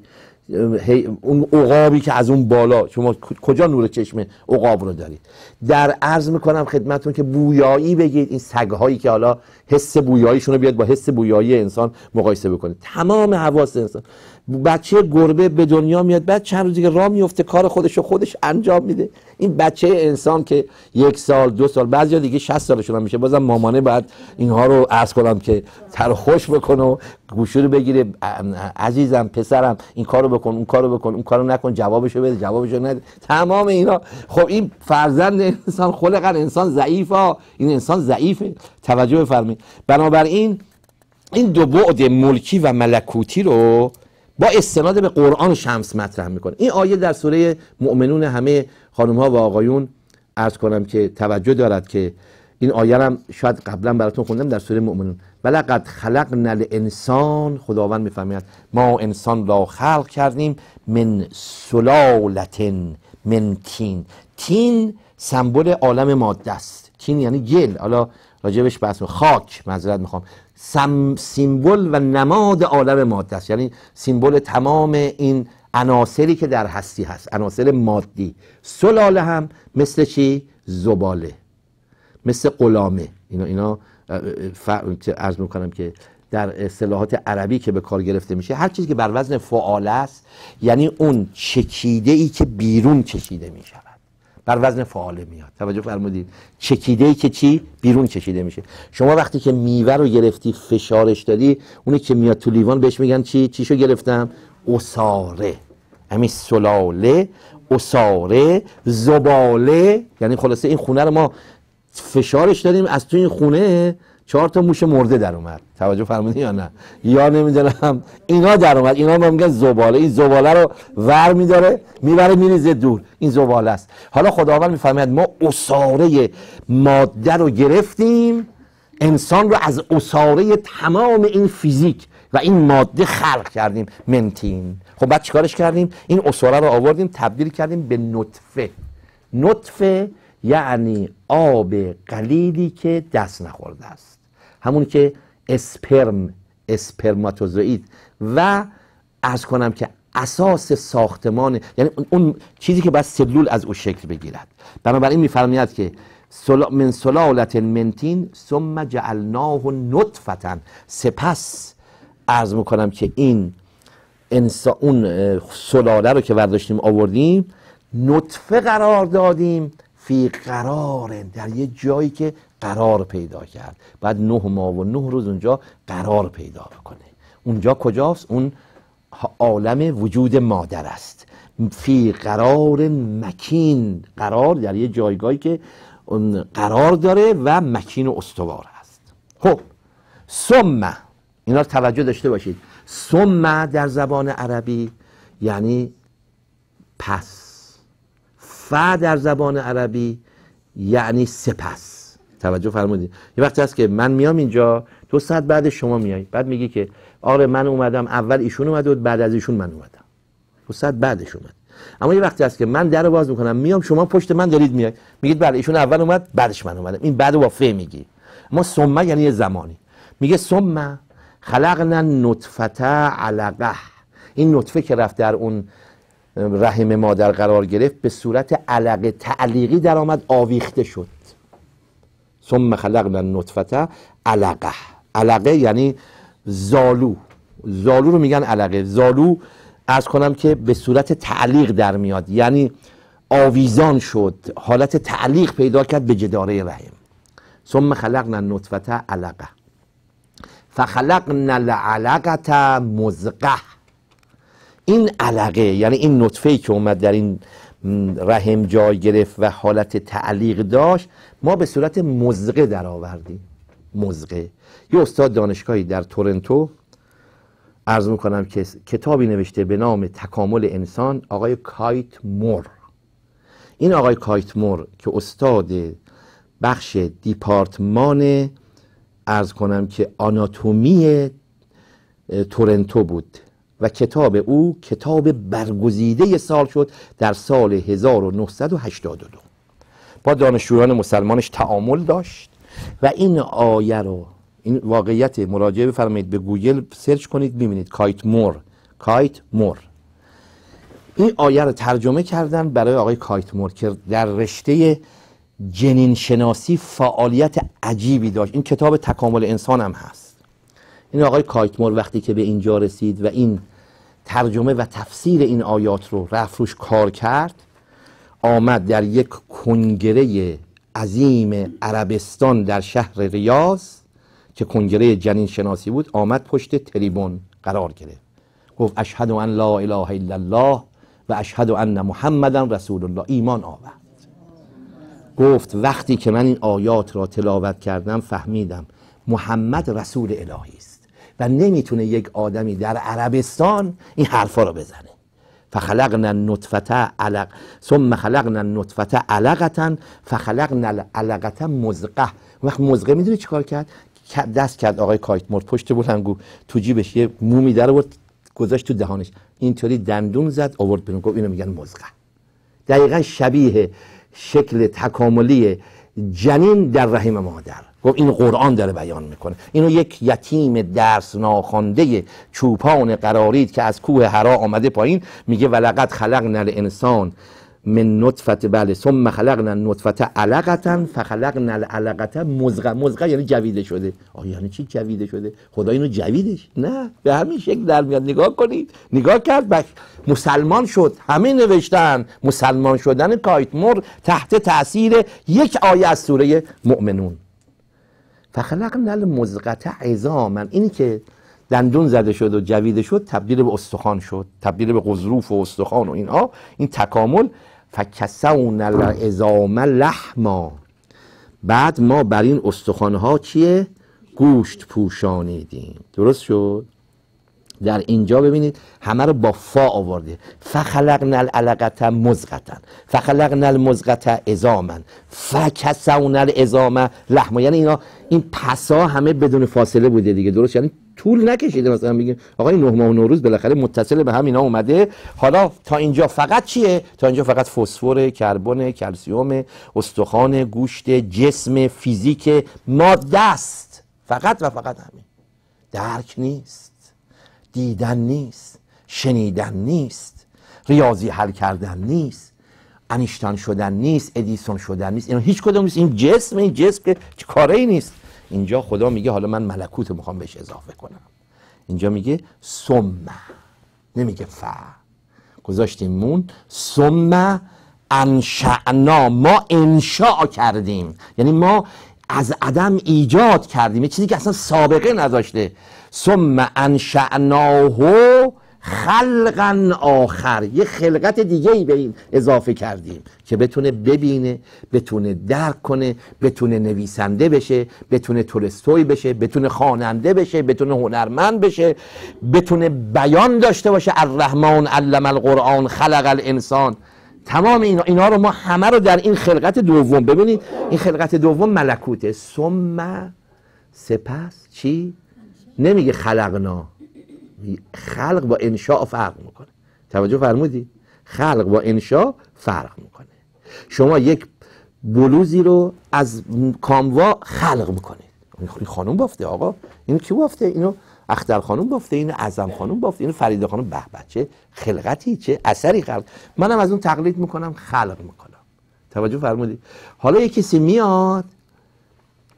اون عقابی که از اون بالا شما کجا نور چشم عقاب رو دارید در عرض میکنم خدمتون که بویایی بگید این سگهایی که حالا حس بویاییشون رو بیاد با حس بویایی انسان مقایسه بکنید تمام حواس انسان بچه گربه به دنیا میاد بعد چند روزی دیگه راه میفته کار خودش رو خودش انجام میده این بچه انسان که یک سال دو سال بعضی دیگه 60 سال هم میشه بازم مامانه باید اینها رو عرض کنم که تر خوش بکن و رو بگیره عزیزم پسرم این کارو بکن اون کارو بکن اون کارو نکن جوابشو بده جوابشو نده تمام اینا خب این فرزند انسان خلقا انسان ضعیف ها این انسان ضعیفه توجه بفرمایید بنابراین این دو بعد ملکی و ملکوتی رو با استناد به قرآن شمس مطرح میکنه این آیه در سوره مؤمنون همه خانم ها و آقایون ارز کنم که توجه دارد که این آیه هم شاید قبلا براتون خوندم در سوره مؤمنون ولقد نل انسان خداوند میفهمید ما انسان را خلق کردیم من سلالتن من تین تین سمبل عالم ماده است تین یعنی گل حالا راجبش بحث خاک معذرت میخوام سم سیمبل و نماد عالم ماده است یعنی سیمبل تمام این عناصری که در هستی هست عناصر مادی سلاله هم مثل چی زباله مثل قلامه اینا اینا عرض میکنم که در اصطلاحات عربی که به کار گرفته میشه هر چیزی که بر وزن فعال است یعنی اون چکیده ای که بیرون چکیده میشه بر وزن فعاله میاد توجه فرمودید چکیده ای که چی بیرون چکیده میشه شما وقتی که میوه رو گرفتی فشارش دادی اونی که میاد تو لیوان بهش میگن چی چیشو گرفتم اساره همین یعنی سلاله اساره زباله یعنی خلاصه این خونه رو ما فشارش دادیم از تو این خونه چهار تا موش مرده در اومد توجه فرمودی یا نه یا نمیدونم اینا در اومد اینا ما میگن زباله این زباله رو ور میداره میبره میریزه دور این زباله است حالا خداوند میفرماید ما اساره ماده رو گرفتیم انسان رو از اساره تمام این فیزیک و این ماده خلق کردیم منتین خب بعد چیکارش کردیم این اساره رو آوردیم تبدیل کردیم به نطفه نطفه یعنی آب قلیلی که دست نخورده است همون که اسپرم اسپرماتوزوئید و از کنم که اساس ساختمان یعنی اون چیزی که باید سلول از او شکل بگیرد بنابراین میفرماید که من سلالت منتین ثم جعلناه نطفتا سپس عرض میکنم که این انسا اون سلاله رو که برداشتیم آوردیم نطفه قرار دادیم فی قرار در یه جایی که قرار پیدا کرد بعد نه ماه و نه روز اونجا قرار پیدا بکنه اونجا کجاست اون عالم وجود مادر است فی قرار مکین قرار در یه جایگاهی که قرار داره و مکین و استوار است خب ثم اینا توجه داشته باشید ثم در زبان عربی یعنی پس ف در زبان عربی یعنی سپس توجه فرمودید یه وقتی هست که من میام اینجا تو صد بعد شما میای بعد میگی که آره من اومدم اول ایشون اومد بود بعد از ایشون من اومدم تو صد بعدش اومد اما یه وقتی هست که من درو باز میکنم میام شما پشت من دارید میای میگید بله ایشون اول اومد بعدش من اومدم این بعد با میگی ما ثم یعنی یه زمانی میگه ثم خلقنا نطفه علقه این نطفه که رفت در اون رحم مادر قرار گرفت به صورت علقه تعلیقی درآمد آویخته شد ثم خلقنا النطفه علقه علقه یعنی زالو زالو رو میگن علقه زالو از کنم که به صورت تعلیق در میاد یعنی آویزان شد حالت تعلیق پیدا کرد به جداره رحم ثم خلقنا النطفه علقه فخلقنا العلقه مزقه این علقه یعنی این نطفه که اومد در این رحم جای گرفت و حالت تعلیق داشت ما به صورت مزقه در درآوردیم مزقه یه استاد دانشگاهی در تورنتو ارز میکنم که کتابی نوشته به نام تکامل انسان آقای کایت مور این آقای کایت مور که استاد بخش دیپارتمان ارز کنم که آناتومی تورنتو بود و کتاب او کتاب برگزیده سال شد در سال 1982 با دانشجویان مسلمانش تعامل داشت و این آیه رو این واقعیت مراجعه بفرمایید به گوگل سرچ کنید ببینید کایت مور کایت مور این آیه رو ترجمه کردن برای آقای کایت مور که در رشته جنین شناسی فعالیت عجیبی داشت این کتاب تکامل انسان هم هست این آقای کایت مور وقتی که به اینجا رسید و این ترجمه و تفسیر این آیات رو رفروش کار کرد آمد در یک کنگره عظیم عربستان در شهر ریاض که کنگره جنین شناسی بود آمد پشت تریبون قرار گرفت گفت اشهد ان لا اله الا الله و اشهد ان محمدا رسول الله ایمان آورد گفت وقتی که من این آیات را تلاوت کردم فهمیدم محمد رسول الهی است و نمیتونه یک آدمی در عربستان این حرفا را بزنه فخلقنا النطفه علق ثم خلقنا النطفه علقتا فخلقنا العلقه مزقه وقت مزقه میدونی چیکار کرد دست کرد آقای مرد پشت بلنگو تو جیبش یه مومی در آورد گذاشت تو دهانش اینطوری دندون زد آورد بیرون گفت اینو میگن مزقه دقیقا شبیه شکل تکاملی جنین در رحم مادر گفت این قرآن داره بیان میکنه اینو یک یتیم درس ناخوانده چوپان قرارید که از کوه حرا آمده پایین میگه ولقد خلقنا الانسان من نطفت بله ثم خلقنا نطفت علقتا فخلقنا العلقت مزغه مزغه یعنی جویده شده آه یعنی چی جویده شده خدا اینو جویدش نه به همین شکل در میاد نگاه کنید نگاه کرد به مسلمان شد همه نوشتن مسلمان شدن کایتمر تحت تاثیر یک آیه از سوره مؤمنون فخلقنا مزغت عظاما این که دندون زده شد و جویده شد تبدیل به استخوان شد تبدیل به غضروف و استخوان و اینها این تکامل فکسون العظام لحما بعد ما بر این استخوان ها چیه گوشت پوشانیدیم درست شد در اینجا ببینید همه رو با فا آورده فخلقنا العلقت مزقتا فخلقنا المزقت ازامن فکسونا الازامه لحمه یعنی اینا این پسا همه بدون فاصله بوده دیگه درست یعنی طول نکشیده مثلا میگه آقای نه ماه و نوروز بالاخره متصل به هم اینا اومده حالا تا اینجا فقط چیه تا اینجا فقط فسفر کربن کلسیوم استخوان گوشت جسم فیزیک ماده است فقط و فقط همین درک نیست دیدن نیست شنیدن نیست ریاضی حل کردن نیست انیشتان شدن نیست ادیسون شدن نیست اینا هیچ کدوم نیست این جسم این جسم که کاره ای نیست اینجا خدا میگه حالا من ملکوت میخوام بهش اضافه کنم اینجا میگه سمه، نمیگه ف گذاشتیم مون سم انشعنا ما انشاء کردیم یعنی ما از عدم ایجاد کردیم یه چیزی که اصلا سابقه نداشته ثم انشعناه خلقا آخر یه خلقت دیگه ای به این اضافه کردیم که بتونه ببینه بتونه درک کنه بتونه نویسنده بشه بتونه تولستوی بشه بتونه خواننده بشه بتونه هنرمند بشه بتونه بیان داشته باشه الرحمن علم القرآن خلق الانسان تمام اینا, اینا رو ما همه رو در این خلقت دوم ببینید این خلقت دوم ملکوته ثم سپس چی نمیگه خلقنا خلق با انشاء فرق میکنه توجه فرمودی خلق با انشاء فرق میکنه شما یک بلوزی رو از کاموا خلق میکنید این خانم بافته آقا اینو کی بافته اینو اختر خانم بافته اینو اعظم خانم بافته اینو فریده خانم به بچه خلقتی چه اثری خلق منم از اون تقلید میکنم خلق میکنم توجه فرمودی؟ حالا یه کسی میاد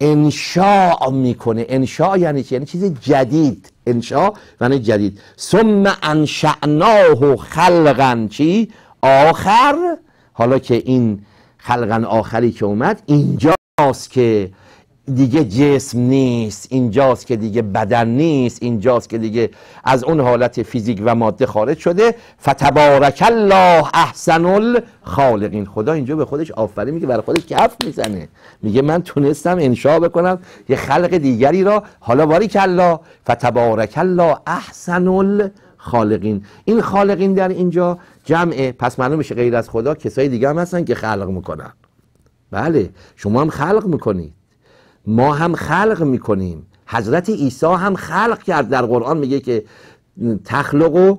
انشاء میکنه انشاء یعنی چی؟ یعنی چیز جدید انشاء یعنی جدید ثم انشعناه خلقا چی؟ آخر حالا که این خلقا آخری که اومد اینجاست که دیگه جسم نیست اینجاست که دیگه بدن نیست اینجاست که دیگه از اون حالت فیزیک و ماده خارج شده فتبارک الله احسن الخالقین خدا اینجا به خودش آفرین میگه برای خودش کف میزنه میگه من تونستم انشا بکنم یه خلق دیگری را حالا باری کلا فتبارک الله احسن الخالقین این خالقین در اینجا جمعه پس معلوم میشه غیر از خدا کسای دیگه هم هستن که خلق میکنن بله شما هم خلق میکنید ما هم خلق میکنیم حضرت عیسی هم خلق کرد در قرآن میگه که تخلق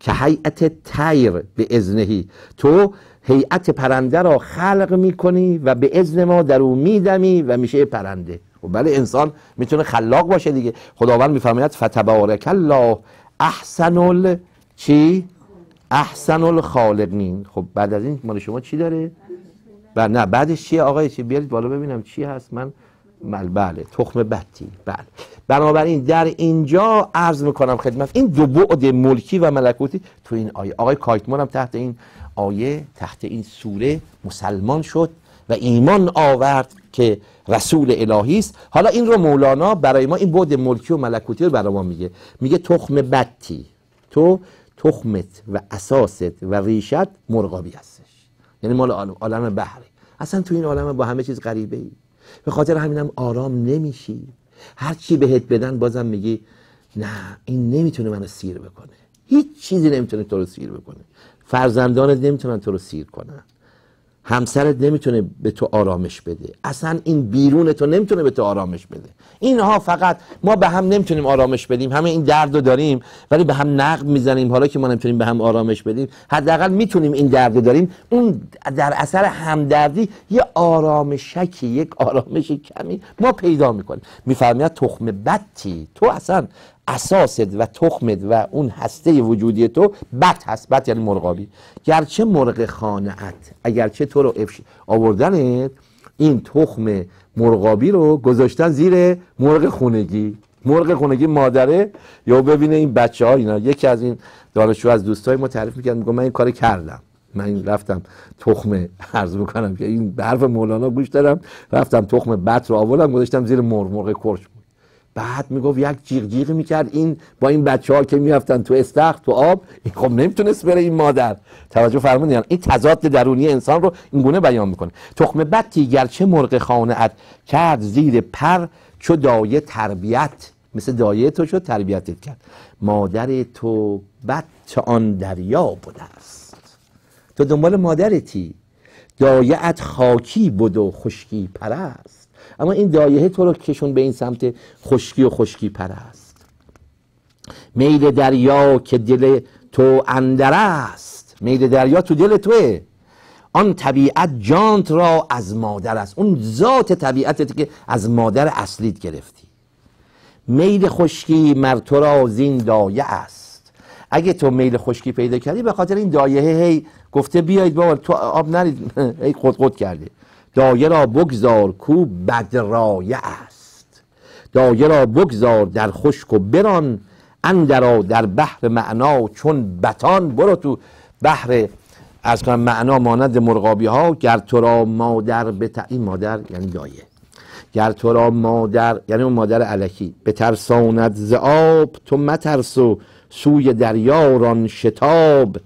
که هیئت تیر به ازنهی تو هیئت پرنده را خلق میکنی و به ازن ما در او میدمی و میشه پرنده و خب بله انسان میتونه خلاق باشه دیگه خداوند میفرماید فتبارک الله احسن ال... چی احسن الخالقین خب بعد از این مال شما چی داره؟ نه بعدش چیه آقای چی بیارید بالا ببینم چی هست من بله تخم بطی بله بنابراین در اینجا عرض میکنم خدمت این دو بعد ملکی و ملکوتی تو این آیه آقای کایتمون هم تحت این آیه تحت این سوره مسلمان شد و ایمان آورد که رسول الهی است حالا این رو مولانا برای ما این بعد ملکی و ملکوتی رو برای ما میگه میگه تخم بدتی تو تخمت و اساست و ریشت مرغابی هستش یعنی مال عالم بحری اصلا تو این عالم با همه چیز غریبه ای به خاطر همینم آرام نمیشی هر چی بهت بدن بازم میگی نه این نمیتونه منو سیر بکنه هیچ چیزی نمیتونه تو رو سیر بکنه فرزندانت نمیتونن تو رو سیر کنن همسرت نمیتونه به تو آرامش بده اصلا این بیرون تو نمیتونه به تو آرامش بده اینها فقط ما به هم نمیتونیم آرامش بدیم همه این درد رو داریم ولی به هم نقد میزنیم حالا که ما نمیتونیم به هم آرامش بدیم حداقل میتونیم این درد رو داریم اون در اثر همدردی یه آرامشکی یک آرامش کمی ما پیدا میکنیم میفرماید تخم بدتی تو اصلا اساست و تخمت و اون هسته وجودی تو بد هست بت یعنی مرغابی گرچه مرغ ات اگرچه تو رو افش... آوردنت این تخم مرغابی رو گذاشتن زیر مرغ خونگی مرغ خونگی مادره یا ببینه این بچه ها اینا یکی از این دانشجو از دوستای ما تعریف میکرد میگم من این کار کردم من این رفتم تخم عرض میکنم که این برف مولانا گوش دارم رفتم تخم بت رو آوردم گذاشتم زیر مرغ مرغ بعد میگفت یک جیغ جیغ میکرد این با این بچه ها که میافتن تو استخر تو آب این خب نمیتونست بره این مادر توجه فرمودین یعنی این تضاد درونی انسان رو این گونه بیان میکنه تخم بتی گرچه مرغ خانه ات کرد زیر پر چو دایه تربیت مثل دایه تو شد تربیتت کرد مادر تو بت آن دریا بوده است تو دنبال مادرتی ات خاکی بود و خشکی پرست اما این دایه تو رو کشون به این سمت خشکی و خشکی است میل دریا که دل تو اندر است میل دریا تو دل توه آن طبیعت جانت را از مادر است اون ذات طبیعتت که از مادر اصلیت گرفتی میل خشکی مر تو را زین دایه است اگه تو میل خشکی پیدا کردی به خاطر این دایه هی گفته بیایید بابا تو آب نرید هی خود خود کرده دایه را بگذار کو بدرایه است دایه را بگذار در خشک و بران اندرا در بحر معنا چون بتان برو تو بحر از کنم معنا مانند مرغابی ها گر تو را مادر به این مادر یعنی دایه گر تو را مادر یعنی اون مادر علکی به ترساند ز تو مترس و سوی دریا ران شتاب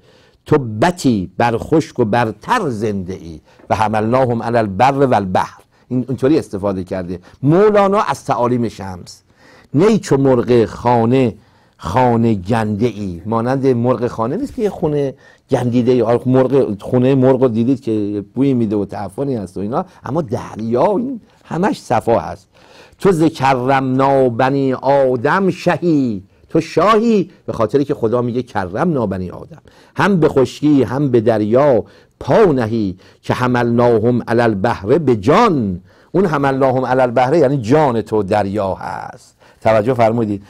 تو بتی بر خشک و برتر زنده ای و حملناهم علی البر و البحر اینطوری استفاده کرده مولانا از تعالیم شمس نه چو مرغ خانه خانه گنده ای مانند مرغ خانه نیست که یه خونه گندیده ای مرغ خونه مرغ رو دیدید که بوی میده و تعفنی هست و اینا اما دریا این همش صفا هست تو ذکرم بنی آدم شهی تو شاهی به خاطر که خدا میگه کرم نابنی آدم هم به خشکی هم به دریا پا نهی که حملناهم علی البحر به جان اون حملناهم علی البحر یعنی جان تو دریا هست توجه فرمودید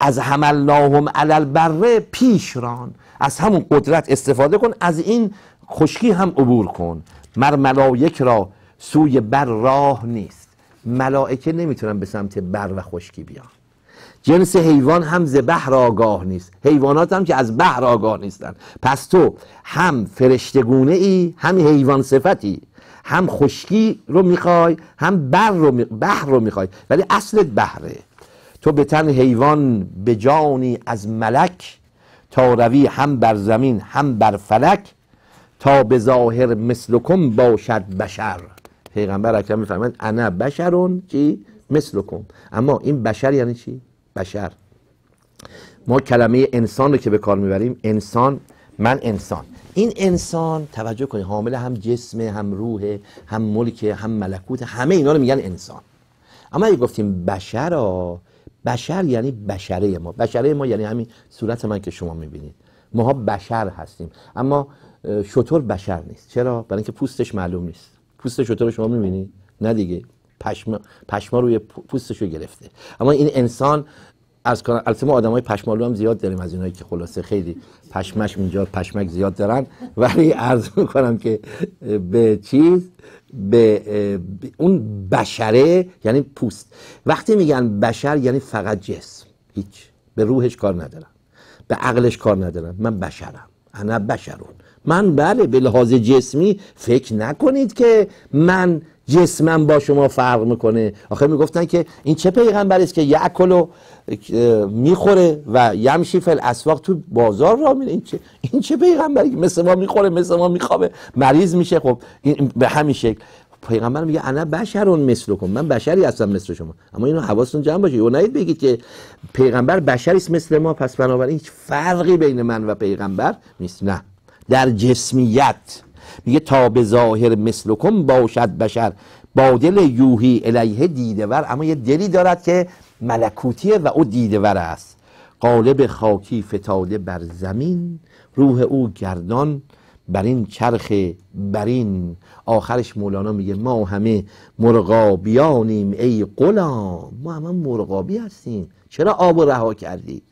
از حملناهم علی پیشران پیش ران از همون قدرت استفاده کن از این خشکی هم عبور کن مر ملائک را سوی بر راه نیست ملائکه نمیتونن به سمت بر و خشکی بیان جنس حیوان هم ز بحر آگاه نیست حیوانات هم که از بحر آگاه نیستن پس تو هم فرشتگونه ای هم حیوان صفتی هم خشکی رو میخوای هم بر رو می... بحر رو میخوای ولی اصلت بحره تو به تن حیوان به جانی از ملک تا روی هم بر زمین هم بر فلک تا به ظاهر مثلکم باشد بشر پیغمبر اکرم میفرماید انا بشرون چی مثلکم اما این بشر یعنی چی بشر ما کلمه انسان رو که به کار میبریم انسان من انسان این انسان توجه کنید حامل هم جسم هم روح هم ملک هم ملکوت همه اینا رو میگن انسان اما اگه گفتیم بشر بشر یعنی بشره ما بشره ما یعنی همین صورت من که شما میبینید ها بشر هستیم اما شطور بشر نیست چرا برای اینکه پوستش معلوم نیست پوست شطور شما میبینید نه دیگه پشما, پشما روی پوستش رو گرفته اما این انسان از کنم البته ما آدمای پشمالو هم زیاد داریم از اینایی که خلاصه خیلی پشمش اینجا پشمک زیاد دارن ولی عرض میکنم که به چیز به اون بشره یعنی پوست وقتی میگن بشر یعنی فقط جسم هیچ به روحش کار ندارم به عقلش کار ندارم من بشرم انا بشرون من بله به لحاظ جسمی فکر نکنید که من جسمم با شما فرق میکنه آخه میگفتن که این چه پیغمبر است که یعکل و میخوره و یمشی فل اسواق تو بازار را میره این چه این چه پیغمبری مثل ما میخوره مثل ما میخوابه مریض میشه خب به همین شکل پیغمبر میگه انا بشرون مثل کن من بشری هستم مثل شما اما اینو حواستون جمع باشه یو نهید بگید که پیغمبر بشریست است مثل ما پس بنابراین هیچ فرقی بین من و پیغمبر نیست نه در جسمیت میگه تا به ظاهر مثلکم باشد بشر بادل دل یوهی الیه دیدور اما یه دلی دارد که ملکوتیه و او دیدور است قالب خاکی فتاده بر زمین روح او گردان بر این چرخ این آخرش مولانا میگه ما همه مرغابیانیم ای غلام ما همه مرغابی هستیم چرا آب و رها کردید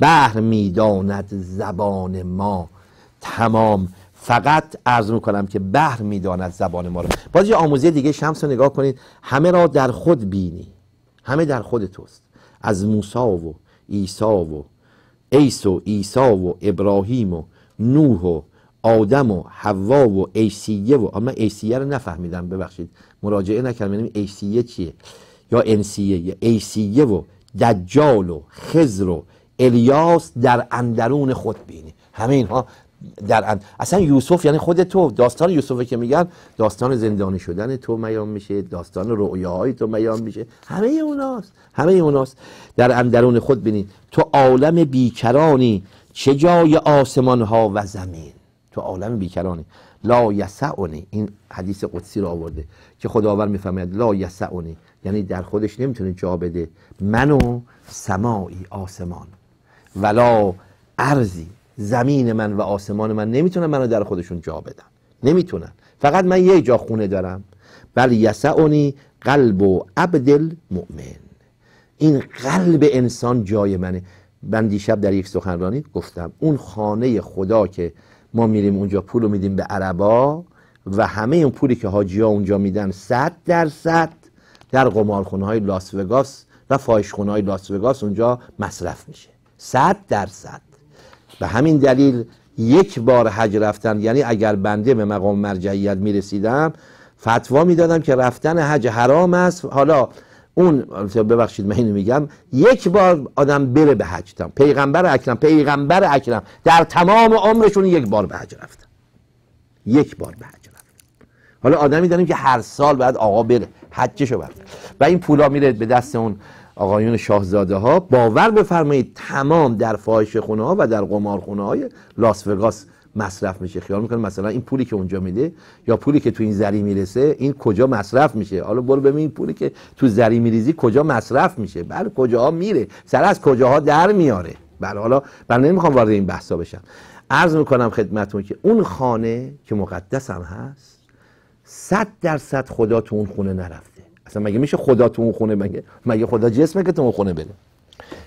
بحر میداند زبان ما تمام فقط عرض میکنم که بحر میداند زبان ما رو باز یه آموزه دیگه شمس رو نگاه کنید همه را در خود بینی همه در خود توست از موسا و ایسا و ایس و ایسا و ابراهیم و نوح و آدم و حوا و ایسیه و اما ایسیه رو نفهمیدم ببخشید مراجعه نکردم یعنی ایسیه چیه یا انسیه یا ایسیه و دجال و خزر و الیاس در اندرون خود بینی همه اینها در اصلا یوسف یعنی خود تو داستان یوسفه که میگن داستان زندانی شدن تو میام میشه داستان رؤیاهای تو میام میشه همه اوناست همه اوناست در اندرون خود بینید تو عالم بیکرانی چه جای آسمان ها و زمین تو عالم بیکرانی لا یسعونی این حدیث قدسی رو آورده که خداوند میفهمد لا یسعونی یعنی در خودش نمیتونه جا بده منو سمایی آسمان ولا ارزی زمین من و آسمان من نمیتونن منو در خودشون جا بدن نمیتونن فقط من یه جا خونه دارم بل یسعونی قلب و عبد المؤمن این قلب انسان جای منه من دیشب در یک سخنرانی گفتم اون خانه خدا که ما میریم اونجا پول رو میدیم به عربا و همه اون پولی که حاجی ها اونجا میدن صد درصد در قمارخونه های لاس وگاس و فایش های لاس وگاس اونجا مصرف میشه صد درصد به همین دلیل یک بار حج رفتن یعنی اگر بنده به مقام مرجعیت میرسیدم فتوا میدادم که رفتن حج حرام است حالا اون ببخشید من اینو میگم یک بار آدم بره به حج تام پیغمبر اکرم پیغمبر اکرم در تمام عمرشون یک بار به حج رفتن یک بار به حج رفتن حالا آدمی داریم که هر سال باید آقا بره حجشو بره و این پولا میره به دست اون آقایون شاهزاده ها باور بفرمایید تمام در فاحش خونه ها و در خونه های لاس وگاس مصرف میشه خیال میکنه مثلا این پولی که اونجا میده یا پولی که تو این زری میرسه این کجا مصرف میشه حالا برو ببین پولی که تو زری میریزی کجا مصرف میشه بله کجاها میره سر از کجاها در میاره بله حالا من نمیخوام وارد این بحثا بشم عرض میکنم خدمتون که اون خانه که مقدس هم هست صد درصد خدا تو اون خونه نرف اصلا مگه میشه خدا تو اون خونه مگه مگه خدا جسمه که تو اون خونه بره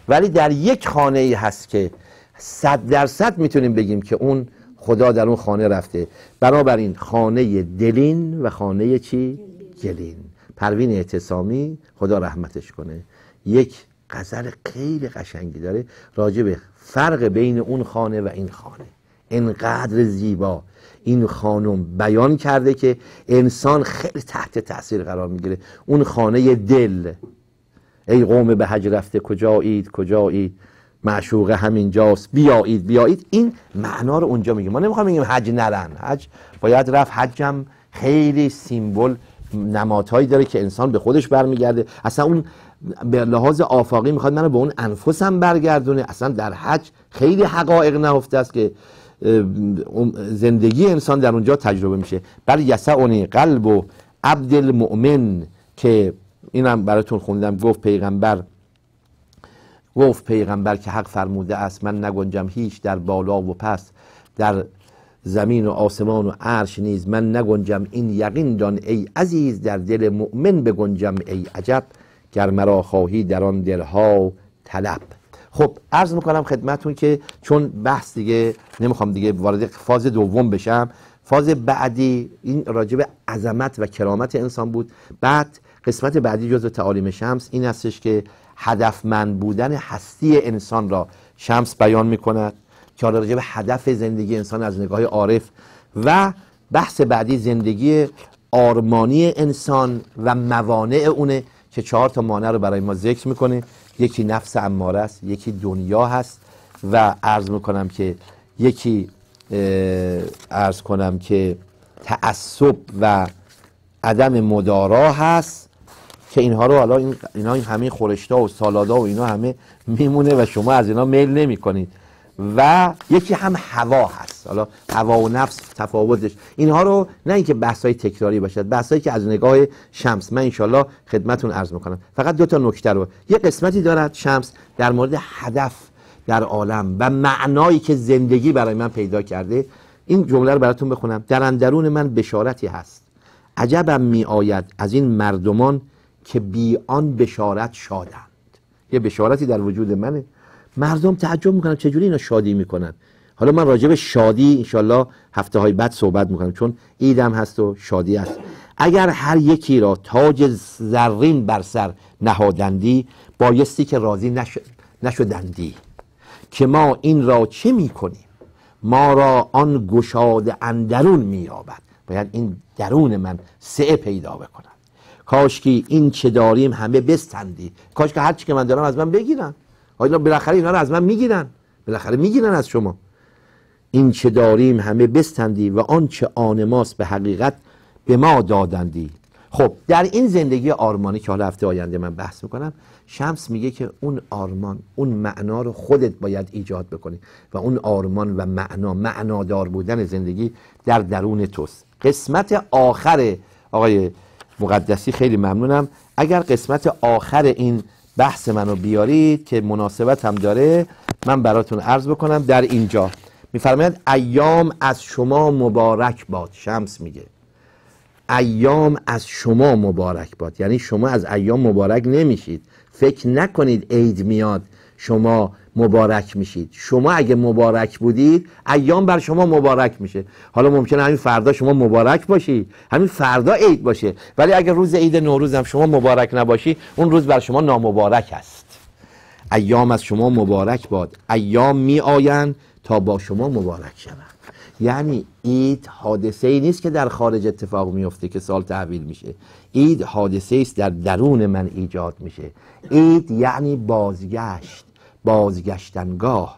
ولی در یک خانه ای هست که صد درصد میتونیم بگیم که اون خدا در اون خانه رفته بنابراین خانه دلین و خانه چی؟ گلین پروین اعتصامی خدا رحمتش کنه یک غزل خیلی قشنگی داره راجع به فرق بین اون خانه و این خانه انقدر زیبا این خانم بیان کرده که انسان خیلی تحت تاثیر قرار میگیره اون خانه دل ای قوم به حج رفته کجایید کجایید همین همینجاست بیایید بیایید این معنا رو اونجا میگه ما نمیخوام بگیم حج نرن حج باید رفت حجم خیلی سیمبل نمادهایی داره که انسان به خودش برمیگرده اصلا اون به لحاظ آفاقی میخواد منو به اون انفسم برگردونه اصلا در حج خیلی حقایق نهفته است که زندگی انسان در اونجا تجربه میشه بل یسعنی قلب و عبد المؤمن که اینم براتون خوندم گفت پیغمبر گفت پیغمبر که حق فرموده است من نگنجم هیچ در بالا و پس در زمین و آسمان و عرش نیز من نگنجم این یقین دان ای عزیز در دل مؤمن بگنجم ای عجب گر مرا خواهی در آن دلها طلب خب عرض میکنم خدمتون که چون بحث دیگه نمیخوام دیگه وارد فاز دوم بشم فاز بعدی این راجب عظمت و کرامت انسان بود بعد قسمت بعدی جزء تعالیم شمس این استش که هدفمند بودن هستی انسان را شمس بیان میکند که راجب به هدف زندگی انسان از نگاه عارف و بحث بعدی زندگی آرمانی انسان و موانع اونه که چهار تا مانع رو برای ما ذکر میکنه یکی نفس اماره است یکی دنیا هست و عرض میکنم که یکی ارز کنم که تعصب و عدم مدارا هست که اینها رو حالا این اینا همه خورشتا و سالادا و اینا همه میمونه و شما از اینا میل نمی کنید و یکی هم هوا هست حالا هوا و نفس تفاوتش اینها رو نه اینکه بحث های تکراری باشد بحث که از نگاه شمس من انشالله خدمتون ارز میکنم فقط دو تا نکته رو یه قسمتی دارد شمس در مورد هدف در عالم و معنایی که زندگی برای من پیدا کرده این جمله رو براتون بخونم در اندرون من بشارتی هست عجبم می آید از این مردمان که بی آن بشارت شادند یه بشارتی در وجود منه مردم تعجب میکنن چجوری اینا شادی میکنن حالا من راجع به شادی انشالله هفته های بعد صحبت میکنم چون ایدم هست و شادی است. اگر هر یکی را تاج زرین بر سر نهادندی بایستی که راضی نش... نشدندی که ما این را چه میکنیم ما را آن گشاد اندرون مییابد باید این درون من سعه پیدا بکنم کاش که این چه داریم همه بستندی کاش که هر چی که من دارم از من بگیرن اینا بالاخره اینا رو از من میگیرن بالاخره میگیرن از شما این چه داریم همه بستندی و آنچه آن ماست به حقیقت به ما دادندی خب در این زندگی آرمانی که حالا هفته آینده من بحث میکنم شمس میگه که اون آرمان اون معنا رو خودت باید ایجاد بکنی و اون آرمان و معنا معنادار بودن زندگی در درون توست قسمت آخر آقای مقدسی خیلی ممنونم اگر قسمت آخر این بحث منو بیارید که مناسبت هم داره من براتون عرض بکنم در اینجا میفرماید ایام از شما مبارک باد شمس میگه ایام از شما مبارک باد یعنی شما از ایام مبارک نمیشید فکر نکنید عید میاد شما مبارک میشید شما اگه مبارک بودید ایام بر شما مبارک میشه حالا ممکنه همین فردا شما مبارک باشی همین فردا عید باشه ولی اگر روز عید نوروز هم شما مبارک نباشی اون روز بر شما نامبارک است ایام از شما مبارک باد ایام می آین تا با شما مبارک شوند یعنی عید حادثه ای نیست که در خارج اتفاق میفته که سال تحویل میشه عید حادثه است در درون من ایجاد میشه عید یعنی بازگشت بازگشتنگاه